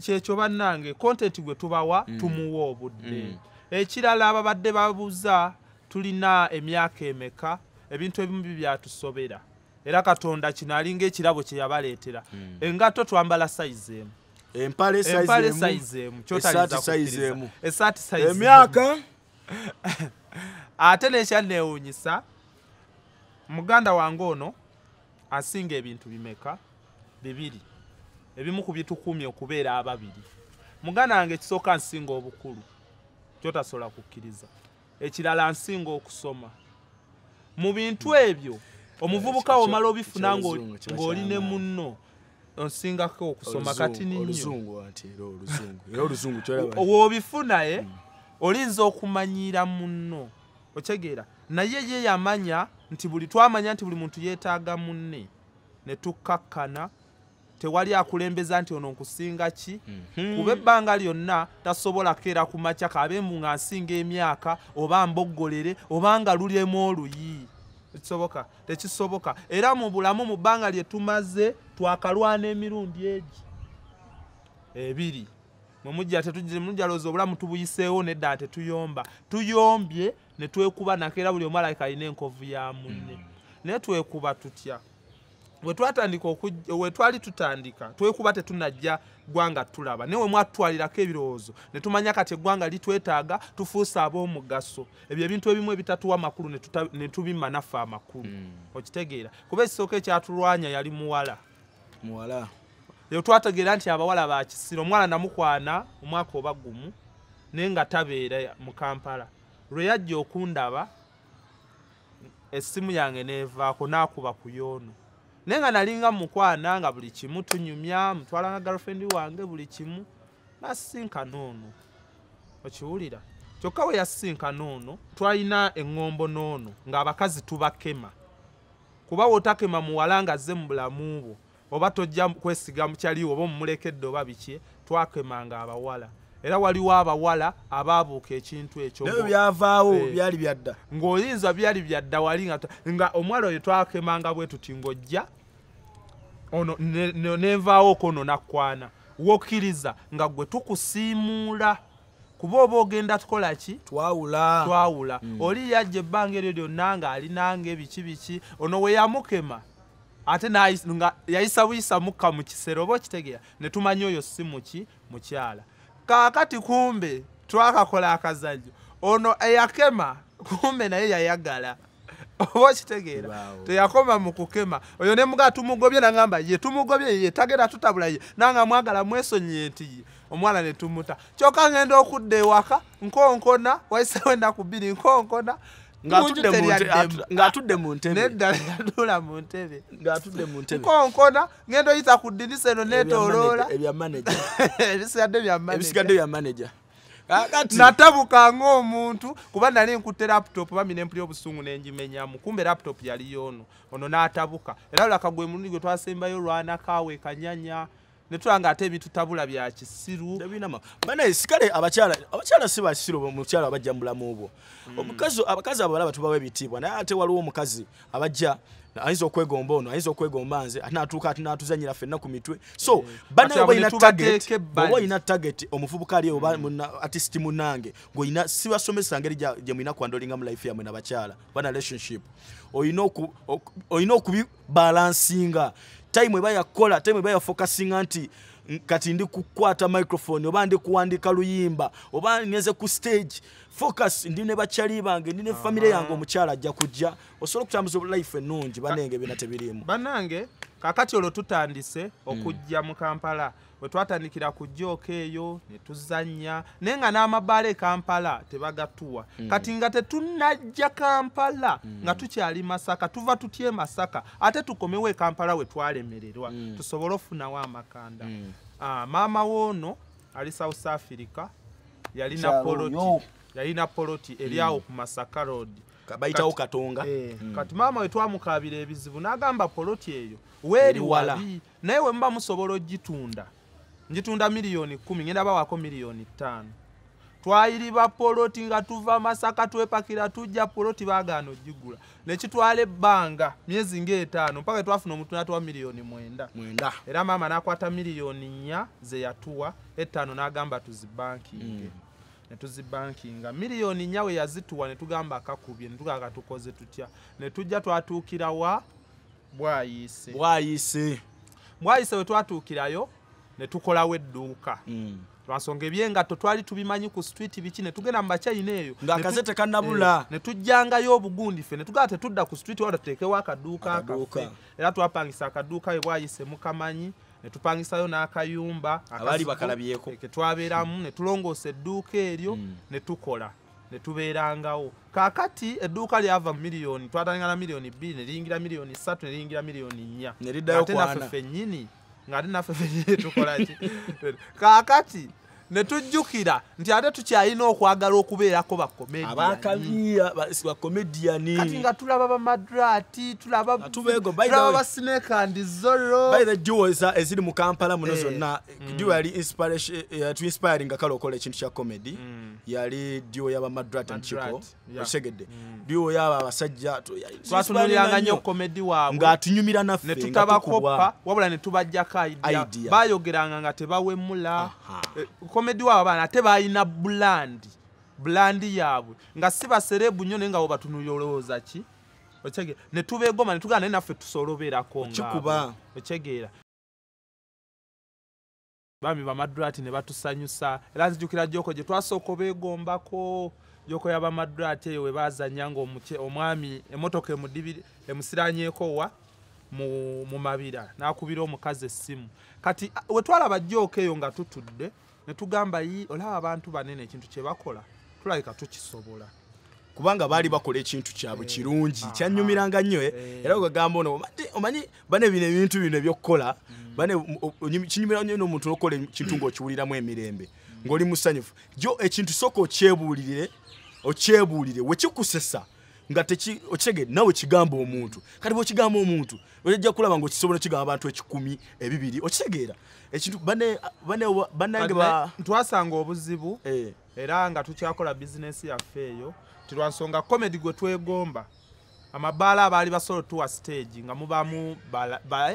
kyekyo bannange kontenti gwe tubawa mm. tumuwa obudde mm. ekirala ababadde babuza tulina emyaka emeka ebintu ebimu bibyatusobera era katonda kino alinga ekirabo kyeyabaleetera mm. engato twambala saizi emu emyaka ate nekyanneewunyisa muganda wange ono asinga ebintu bimeka bibiri ebimu ku bitukumye okubeera ababiri muganda wange ekisooka nsinga obukulu kyotasobola kukkiriza ekirala nsinga okusoma mu bintu ebyo omuvubuka womala obifuna ng'oli ne munno onsingako okusoma kati niowobifuna e eh? mm. olinza okumanyira munno okyegeera naye ye yamanya nti buli twamanya nti buli muntu yeetaaga munne ne tukkakkana tewali akulembeza nti ono nkusinga ki mhm. kuba ebbanga lyonna tasobola kera ku makya kabemu nga nsinga emyaka oba mboggolere oba nga lulemu oluyi tekisoboka tekisoboka era mu bulamu mu bbanga lyetumaze twakalwana emirundi egi ebiri mwemujja tetujjamujjalooza obulamu tubuyiseewo nedda nga tetuyomba tuyombye ne twekuba nakeera buli omu alakaalina enkovu ya munne mm. naye twekuba tutya wetwatandika wetwali tutandika twekuba tetunajja gwanga tulaba naye wemwatutwalirako ebirowoozo netumanya kati eggwanga litwetaaga tufuuse ab'omugaso ebyo ebintu ebimu ebitatuwa makulu netubima naffe amakulu hmm. okitegeera kuba ekisooka ekyatulwanya yali muwala muwala etwategeera nti abawala bakisira omwana namukwana omwaka oba gumu naye nga tabeera mu kampala lwe yajja okundaba essimu yange nevaako naakuba ku yoono naye nga nalinga mukwana nga buli kimu tunyumya mutwala nga girlfriend wange buli kimu nasinkana ono okiwulira kyokka we yasinkana ono twalina eŋŋombo n'ono ng'abakazi tubakema kuba wootakema muwala nga zze mu bulamu bwo oba tojja kwesiga mukyaliwo oba omumulekedde oba biki twakemanga abawala era waliwo abawala ababuuka ekintu ekyobyavaawo eh. byali byadda ngaoyinza byali byadda wali nga omwala oyo twakemanga bwe tuti ngaojja ono nenvaawo okono nakwana wokkiriza nga gwe tukusiimuula kuba oba ogenda tukola ki twawula mm. oli yajja ebbanga eryo lyonna nga alinanga ebiki biki ono we yamukema ate nga yayisa buyisa mukka mu kisero oba okitegeera ne tumanya oyo si muki mukyala kaakati kumbe twakakola akazajjo ono eyakema kumbe naye yayagala oba kitegeera teyakoma mu kukema oyo nemugaa tumugobye nagamba ye tumugobye ye tagenda tutabula ye nanga mwagala mwesonyi nti ye omwana netumuta kyokka ngenda okudda ewaka nkonkona waisewo ennaku bbiri nkonkona ngaatudde munteenkonkona ngenda oyita ku ddinisa eno netoloolaebisigadde byamaneja ah, natabuka ngaomuntu kuba nali nkutte laputopu bami nempuli obusungu nenjimenyamu kumbe laputopu yaliyoono ono n'atabuka era lulakagwe mulundi gwe twasembayo lwanakaawe kanyanya netulanga ate ebitutabula byakisiru banaisikale abakyala si bakisiru mukyala abajja mubulamu obwo hmm. abakazi abo balaba tubawa ebitiibwa naye ate waliwo omukazi abajja ayinza okwegomba ono ayinza okwegomba nze ate natuuka ati natuzanyira ffenna ku mitwe so banaoba olina taget omuvubuka ali hmm. artist munange geoyina sibasomesa ngeri gye mwina kwandolinga mu life yammwe nabakyala bana relationship oyina okubibalansinga time webayakola time webayafokasinga nti kati ndi kukwata microphone oba ndi kuwandika luyimba oba ngeze ku stage focus ndi ne bakyali bange ndi ne famire yange omukyala ajja kujja osobola okutambuza life enungi banenge bina tebirimu banange kakati olwo tutandise hmm. okujja mu kampala bwe twatandikira kujoka eyo netuzanya naye nga n'amabaala e kampala tebagatuwa hmm. kati nga tetunajja kampala hmm. nga tukyali masaka tuva tutye masaka ate tukomewo e kampala we twalemererwa tusobole ofunawo amakanda ah, maama wo ono ali south africa yalina poloti yalina poloti eryawo ku masaka road bayitawo katonga eh, mm. kati maama wetwamukabira ebizibu n'agamba poloti eyo weriwala naye we muba musobola ogitunda ngitunda miliyoni kumi ngenda bawako miliyoni ttaano twayiriba poloti nga tuva masaka twepakira tujja poloti bagaana ogigula nekitwala ebbanga myezi ngaetaano mpaka etwafuna omuntu natuwa miliyoni mwenda era maama n'akwata miliyoni nnya zeyatuwa ettaano n'agamba tuzibankinge mm. netuzibankinga miliyoni nya we yazituwa netugamba akakubye netugaa katukoze tutya netujja twatuukira wa bwayise bwayise bwayise we twatuukirayo netukolawo edduuka lwansonga mm. ebyengato twali tubimanyi ku street biki netugenda mu bakyayina eyo ngaakaze tekannabula eh, netujjangayo obugundi ffe netugaa tetudda ku street wa tutekewo akadduuka akaffe era twapangisa akadduuka we bwayise mukamanyi netupangisayo n'akayumba abaali bakalabyeko ketwabeeramu netulongoosa edduuka eryo hmm. netukola netubeerangawo kaakati edduuka lyava mu miliyoni twatandikana miliyoni bbiri neriyingira miliyoni satu neriyingira miliyoni nnya ate naffe ffennyini ngaate naffe fennyini tukolaki kaakati ne tujjukira nti ate tukyalina okwagala okubeerako kati nga tulaba bamadrati tulaba ah, basinekandizzolrojuwo eziri mu kampala muno eh. zonna mm. juwo yali tuinspiringa eh, eh, kale okola ekintu kya comedy mm. yali juwo yabamadrati nkiko okitegedde mm. juwo yaba abasajja twatunulyanga nnyo komedi waabwe ngaatunyumira naffe netutabakoppa wabula netubajjako idea bayogeranga nga tebawemula ah. komeddiwo ah. eh, abo abaana ate balina bulandi bulandi yaabwe nga si baserebu nnyo naye nga bo batunuyolowooza ki okyegera ne tubeegoma ne tugana naye naffe tusoloberako nga okyegeera bambi bamadurati ne batusanyusa era nzijukira joko gye twasooka obeegombako joko yabamadurati eyo webazanya nga omwami emotoka emusiranyekowa mu mabira n'akubira omukazi essimu kati wetwalaba jooka eyo nga tutudde netugamba i olaba abantu banene ekintu kyebakola tulabika tukisobola kubanga baali bakola ekintu kyabwe eh, kirungi kyanyumiranga nnyo eh. Eh. era ogagamba ono omanyi bane bino ebintu bino ebyokukola mm. kinyumira nyo nomuntu nokukola ekintu mm. ngaokiwuliramu emirembe mm. ngaoli musanyufu jo ekintu sooka okyebuulire okyebuulire wekikusesa nga okitege nawe kigamba omuntu kati bwaokigamba omuntu ojja kulaba nga okisobola okigamba abantu ekikumi ebibiri okitegeera ekintu banange twasanga obuzibu eh. era nga tukyakola bizinesi yaffe eyo tilwansonga comedi gwe twegomba amabaala abaali basobola otuwa stage nga mubamu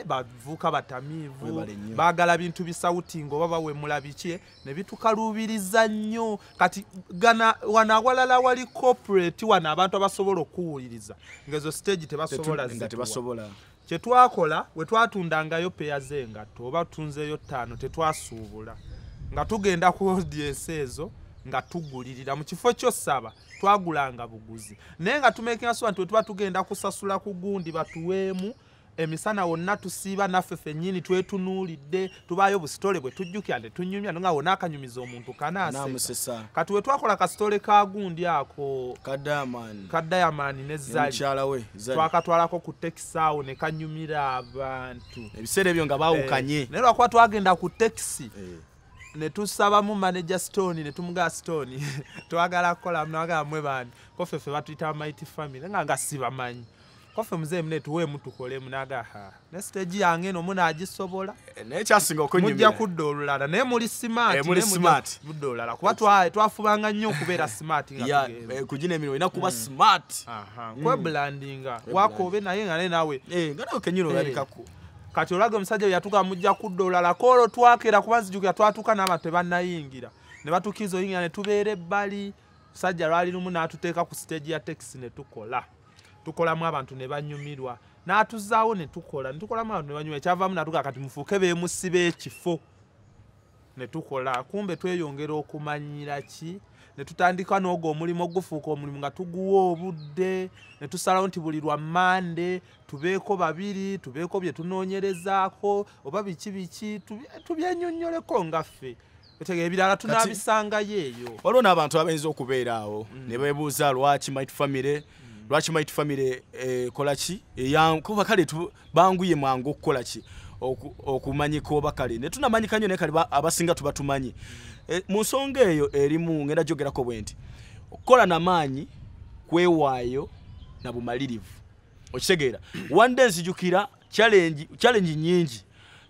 bavuuka eh, batamiivu baagala bintu bisawutinga oba bawemula bikye eh, ne bitukaluubiriza nnyo kati gana wano awalala wali corporate wano abantu abasobola okuwuliriza ngaezo stage tebasobola zitwa kyetwakola we twatundangayo peyaz'engatto oba tutunzeeyo ttaano tetwasuubula nga tugenda ku audiense ezo nga tugulirira mu kifo kyosaba twagulanga buguzi naye nga tumekinasuba nti wetuba tugenda kusasula ku gundi batuweemu emisana wonna tusiiba naffe fenyini twetunuulidde tubaayo busitole bwe tujjukira tetunyumya nga wona akanyumiza omuntu kanaasa kati wetwakola kasitole ka gundi ako kadayamaani nezalitwakatwalako ku tekisi awo ne kanyumira abantu ebiseera ebyo nga baawukanye eh, naye lwakuba twagenda ku tekisi eh. netusabamu manager stone netumuga stone twagala kukola nagala mwe bani kofe fe batuyita bamaiti family nga nga sibamanyi kofe muzeemu netuweemu tukolemu nagaha ne stegi yange eno munagisobola eh, mujja kudda olulala naye muli smartmudda eh, olulala kuba twafubanga nnyo okubeera smart eh, nakuba mm. smart kwebulandinga mm. wakobe naye nga nenawe nga nawe kenyini olabikaku kati olaga omusajja weyatuka mujja kudda olala koolo twakera kuba nzijukira twatuuka naaba tebannayingira ne batukiriza oyingira ne tubeera ebbali musajja lwali lumu n'atuteeka ku siteegi ya tekisi ne tukola tukolamu abantu ne banyumirwa n'atuzaawo ne tukola ne tukolamu abantu ne banyumirwa ekyavaamu natugaa kati mufuuke beemusiba ekifo ne tukola kumbe tweyongera okumanyira ki netutandika n'ogwo omulimu ogufuuka omulimu nga tuguwa obudde netusalawo nti buli lwa mande tubeeko babiri tubeeko bye tunoonyerezaako oba biki biki tubyenyonnyoleko ngaffe tega ebirala tunabisangayo eyo waliwo n'abantu abayinza okubeera awo mm. ne bebuuza lwaki mit famire mm. lwaki mit famire ekola eh, ki eh, kuba kale banguye mwangu okukola ki okumanyika oba kale netunamanyika nnyo naye kale abasinga tubatumanyi mm. Eh, mu nsonga eyo erimu ngenda gyogerako bwe nti okukola namaanyi kwewaayo na bumalirivu okitegeera one day nzijukira challenji nyingi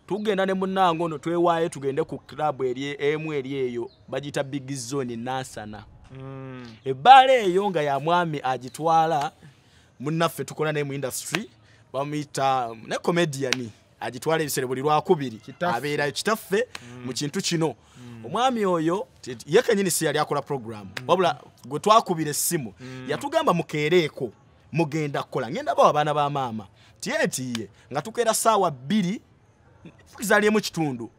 tugenda ne munango ono twewaayo tugende ku kirabu emu eri eyo bagiyita big zone nasana mm. ebbaala eyo nga yamwami agitwala munaffe tukola naye mu industry bamuyita ne comediani agitwala ebisere buli lwakubiri abeerayo kitaffe mu mm. kintu kino Mm. omwami oyo ye kenyini siyali akola program mm. wabula gwe twakubira essimu mm. yatugamba mukeereeko mugenda kukola ngenda bawa abaana ba maama tiye tiye nga tukeera saawa bbiri fukizaliemu kitundu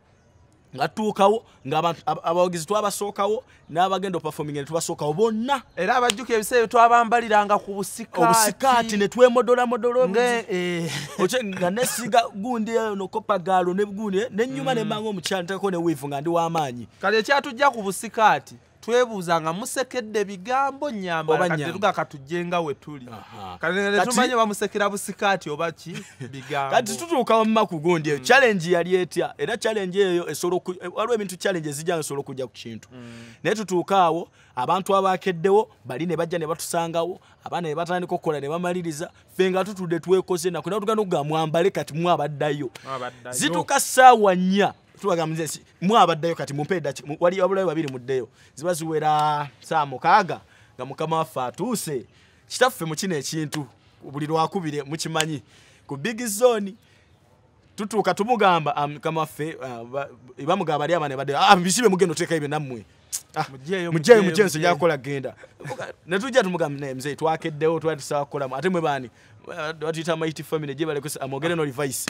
ngatuukawo ngaabawagizi twabasookawo n'abagenda opefoming ne tubasookawo bonna era abajjuka ebiseera byetwabambaliranga ku busikaati ne twemodolamodolaobi eh. oky nga nesiga gundi nokopagaalo ne gundi nenyuma nemanga mm. omukyalo ntekako newiivu nga ndi w'amaanyi kale ekyatujja ku busikaati twebuuza nga musekedde ebigambo nyambalaatetugaka tujjenga we tuli kaetumanye bamusekera busikaati oba ki bigambokati tutuuka wamumakugu ndi eyo challenge yali etya era challenge eyo esowaliwo ebintu challenge ezijjanga esobola okujja ku kintu mm. naye tutuuka awo abantu abakeddewo bali ne bajja ne batusangawo abaana ne batandika okukola ne bamaliriza ffe nga tutudde twekoze nakunatugenda okuga mwambale kati mwabaddayo zituuka saawa nnya tuwagamze mwabaddeyo kati mumpeewali wabulayo babiri muddeyo ziba ziwera saa mukaaga nga mukama waffe atuuse kitaffe mukino ekintu buli lwakubire mukimanyi ku big zoni tutuuka tumugamba ah, mukama waffe ah, bamugamba ali abana badebisibe ah, mugenda oteekayo byonammwe mujeyo mujeyo nsi jakukola genda netujja tumugamba mzee twakeddewo twali tusaba kukolamu ate mwe bani watuyita mighty family gye balekuse amwogere no revise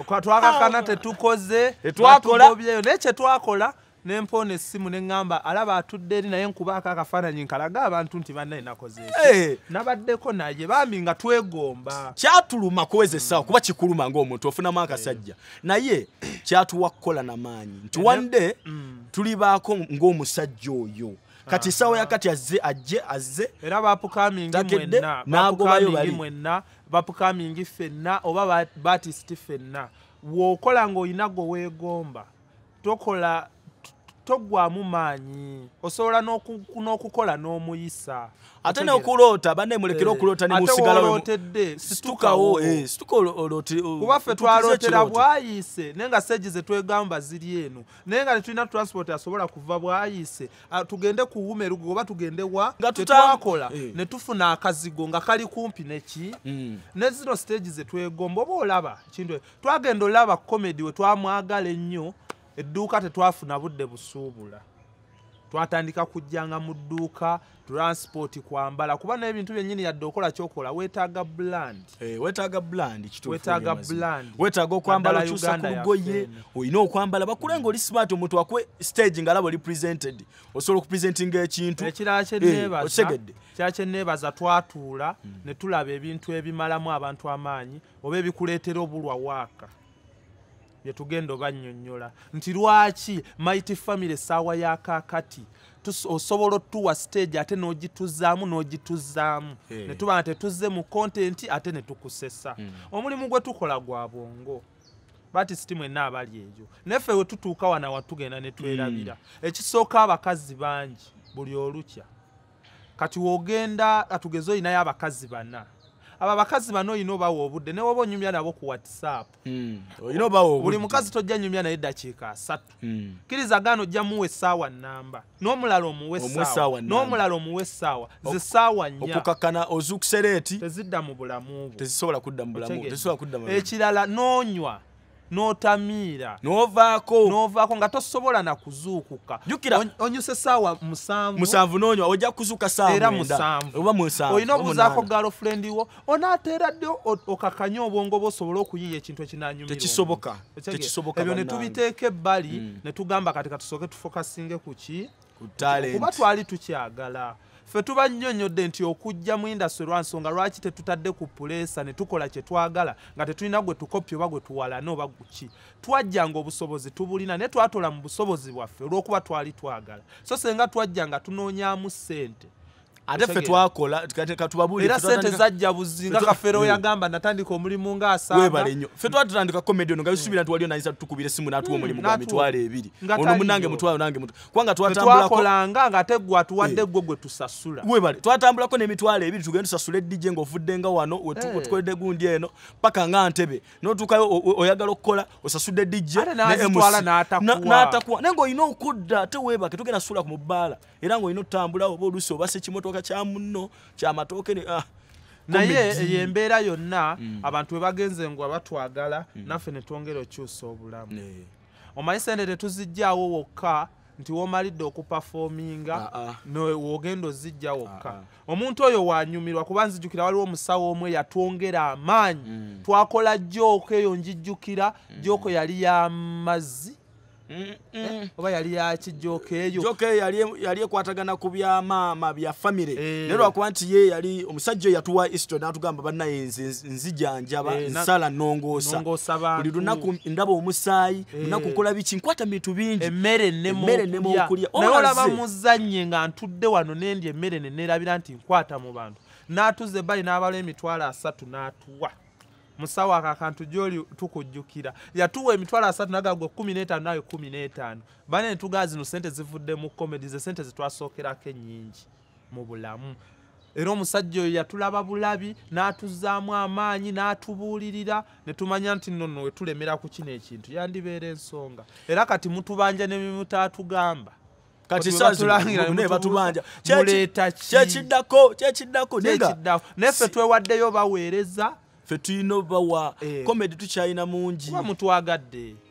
okwatwakakana tetukoze tetwakolabyeyo naye kyetwakola nempona essimu neŋŋamba alaba atudde eri naye nkubaako akafaananyi nkalaga abantu nti bannaye nakozesa nabaddeko naye bambi nga twegomba kyatuluma kuwezesawo kuba kikuluma ngaomuntu ofunamu akasajja naye kyatuwa kukola namaanyi nti wadde mm. tulibaako ng'omusajja oyo kati ah. sawa yakati aze ajje aze era bapukaminga mwenna nagobayo bali mwenna bapukamingi fenna oba batisti fenna wokola ngaoyinagowegomba tokola toggwamu maanyi osobola n'okukola n'omuyisa ate nokuloota banne mulekere eh, okuloota nemusigalaotedde situkawo eh, situka oloote eh, kuba ffe twaloterera bwayise naye nga seegi ze twegamba ziri eno naye nga netulina transport asobola kuva bwayise tugende ku wumerugo oba tugende wa tetwakola ne tufuna akazigo nga kali kumpi neki hmm. ne zino stegi ze twegomba oba olaba kintu twagenda olaba komedi we twamwagala ennyo edduuka tetwafuna budde busuubula twatandika kujjanga mu dduuka transport kwambala kuba nebintu byenyini yadde okola kyokola wetaaga blandwetaaga eh, blandwetaaga blandwetaaga okwambala kyusakulugoye olina okwambala bakule nga oli smart omuntu wakwe stage nga laba oli presented osobola okupresentinga ekintu ekiralakyenebaegedde eh, kyakyenebaza twatuula ne tulaba ebintu ebimalamu abantu amaanyi oba ebikuleetera obulwa waaka byetugenda obannyonnyola nti lwaki mighty family essaawa yakakati osobola otuwa stage ate n'ogituzaamu n'ogituzaamu hey. ne tuba na tetuzze mu content ate ne tukusesa mm. omulimu gwe tukola gwa bwongo batisiti mwenna abali ebyo naffe we tutuuka wanawatugenda ne twerabira mm. ekisooka abakazi bangi buli olukya kati wogenda atugeze olinayo abakazi bana aba bakazi bano oyina obawa obudde newoba onyumya nabo ku whatsapp hmm, buli mukazi tojja nyumya naye eddakiika asatu hmm. kkiriza gaana ojja muwa essaawa nnamba n'omulala omuwesaawa n'omulala omuwa essaawa zisaawa nyaokukakkana ozukusereeti tezidda mu bulamu bwo tezisobola kudda mu bulamu ekirala noonywa n'otamiira novaako novaako nga tosobola nakuzuukuka jukira onyusa esaawa musanvu musanvu nonywa ojja kuzuuka saaera musanvu oba musanvu olina obuzaako gaalofulendi wo onaateera ddyo okakanya obwongo bwosobole okuyiya ekintu ekinanyumirekisoboka ebyo ne tubiteeka ebbali hmm. ne tugamba kati katusooke tufokasinge ku ki kuba twali tukyagala ffe tuba nnyonnyodde nti okujja mu indasitule lwa nsonga lwaki tetutadde ku puleesa ne tukola kye twagala nga tetulina gwe tukopye oba gwe tuwalane oba guki twajjanga obusobozi tubulina naye twatola mu busobozi bwaffe olw'okuba twali twagala so senga twajjanga tunoonyaamu ssente ate ffe twakola era sente zajja buzinga kafeero mm. yagamba natandika omulimu ngaasaaebalenyo ffe twatandika komedi ono nga bisuubira nti waliyo nayinza tukubira essimu natuwa mm, omulimu gwa mitwalo ebiri ono munange mutwalo nange kubanga twatambulakolanga nga ate gwe atuwadde eh. gwo gwe tusasula webale twatambulako n'emitwalo ebiri tugende tusasula eddije ngaofudde nga wano wetukoledde eh. gundi eno paka nga ntebe notuukayo oyagala okukola osasudde eddijjen'atakuwa naye ngaolina okudda ate webake tugenda ssula ku mubbaala era ngaolina otambulao oba olusi obasa ekimoto kisoboka kya munno kya matooke ah, naye yembeera yonna mm. abantu webagenze ngu abatwagala mm. naffe netwongera okyusa obulamu eh. omanyi sente tetuzijjaawo wokka nti womalidde okupafominga ah, ah. wogenda ozijja wokka omuntu oyo wanyumirwa kuba nzijukira waliwo omusawo omu eyatwongera amaanyi mm. twakola jooko eyo njijjukira jooko yali yamazi Eh? oba yali yakijoka eyo joka eyo yali ekwatagana ku bya maama bya famire eh. naye lwakuba nti ye yali omusajja eyatuwa istory natugamba bannaye nze nzijanjaba eh, nsala nongoosa buli lunaku ndaba omusaayi lunaku nkola biki nkwata bintu bingi emmere nemmere nemuokulya naye olaba muzannye nga ntudde wano nendya emmere neneerabira nti nkwata mu bantu n'atuze ebbali n'abala emitwalo asatu n'atuwa musawo akakantu gyoli tukujjukira yatuwa emitwalo asatu naga gwe kumi netaano nawe kumi netaano bana netugaa zino sente zivudde mu komedi ze sente zetwasookerako ennyingi mu bulamu era omusajja oyo yatulaba bulabi n'atuzaamu amaanyi n'atubuulirira ne tumanya nti nono wetulemera ku kino ekintu yandibeera ensonga era kati mutubanja ne mimutatugamba kyekiddako naye ffe twewaddeyo baweereza fetulina obawa komedi eh. tukyalina mungi mutwagadde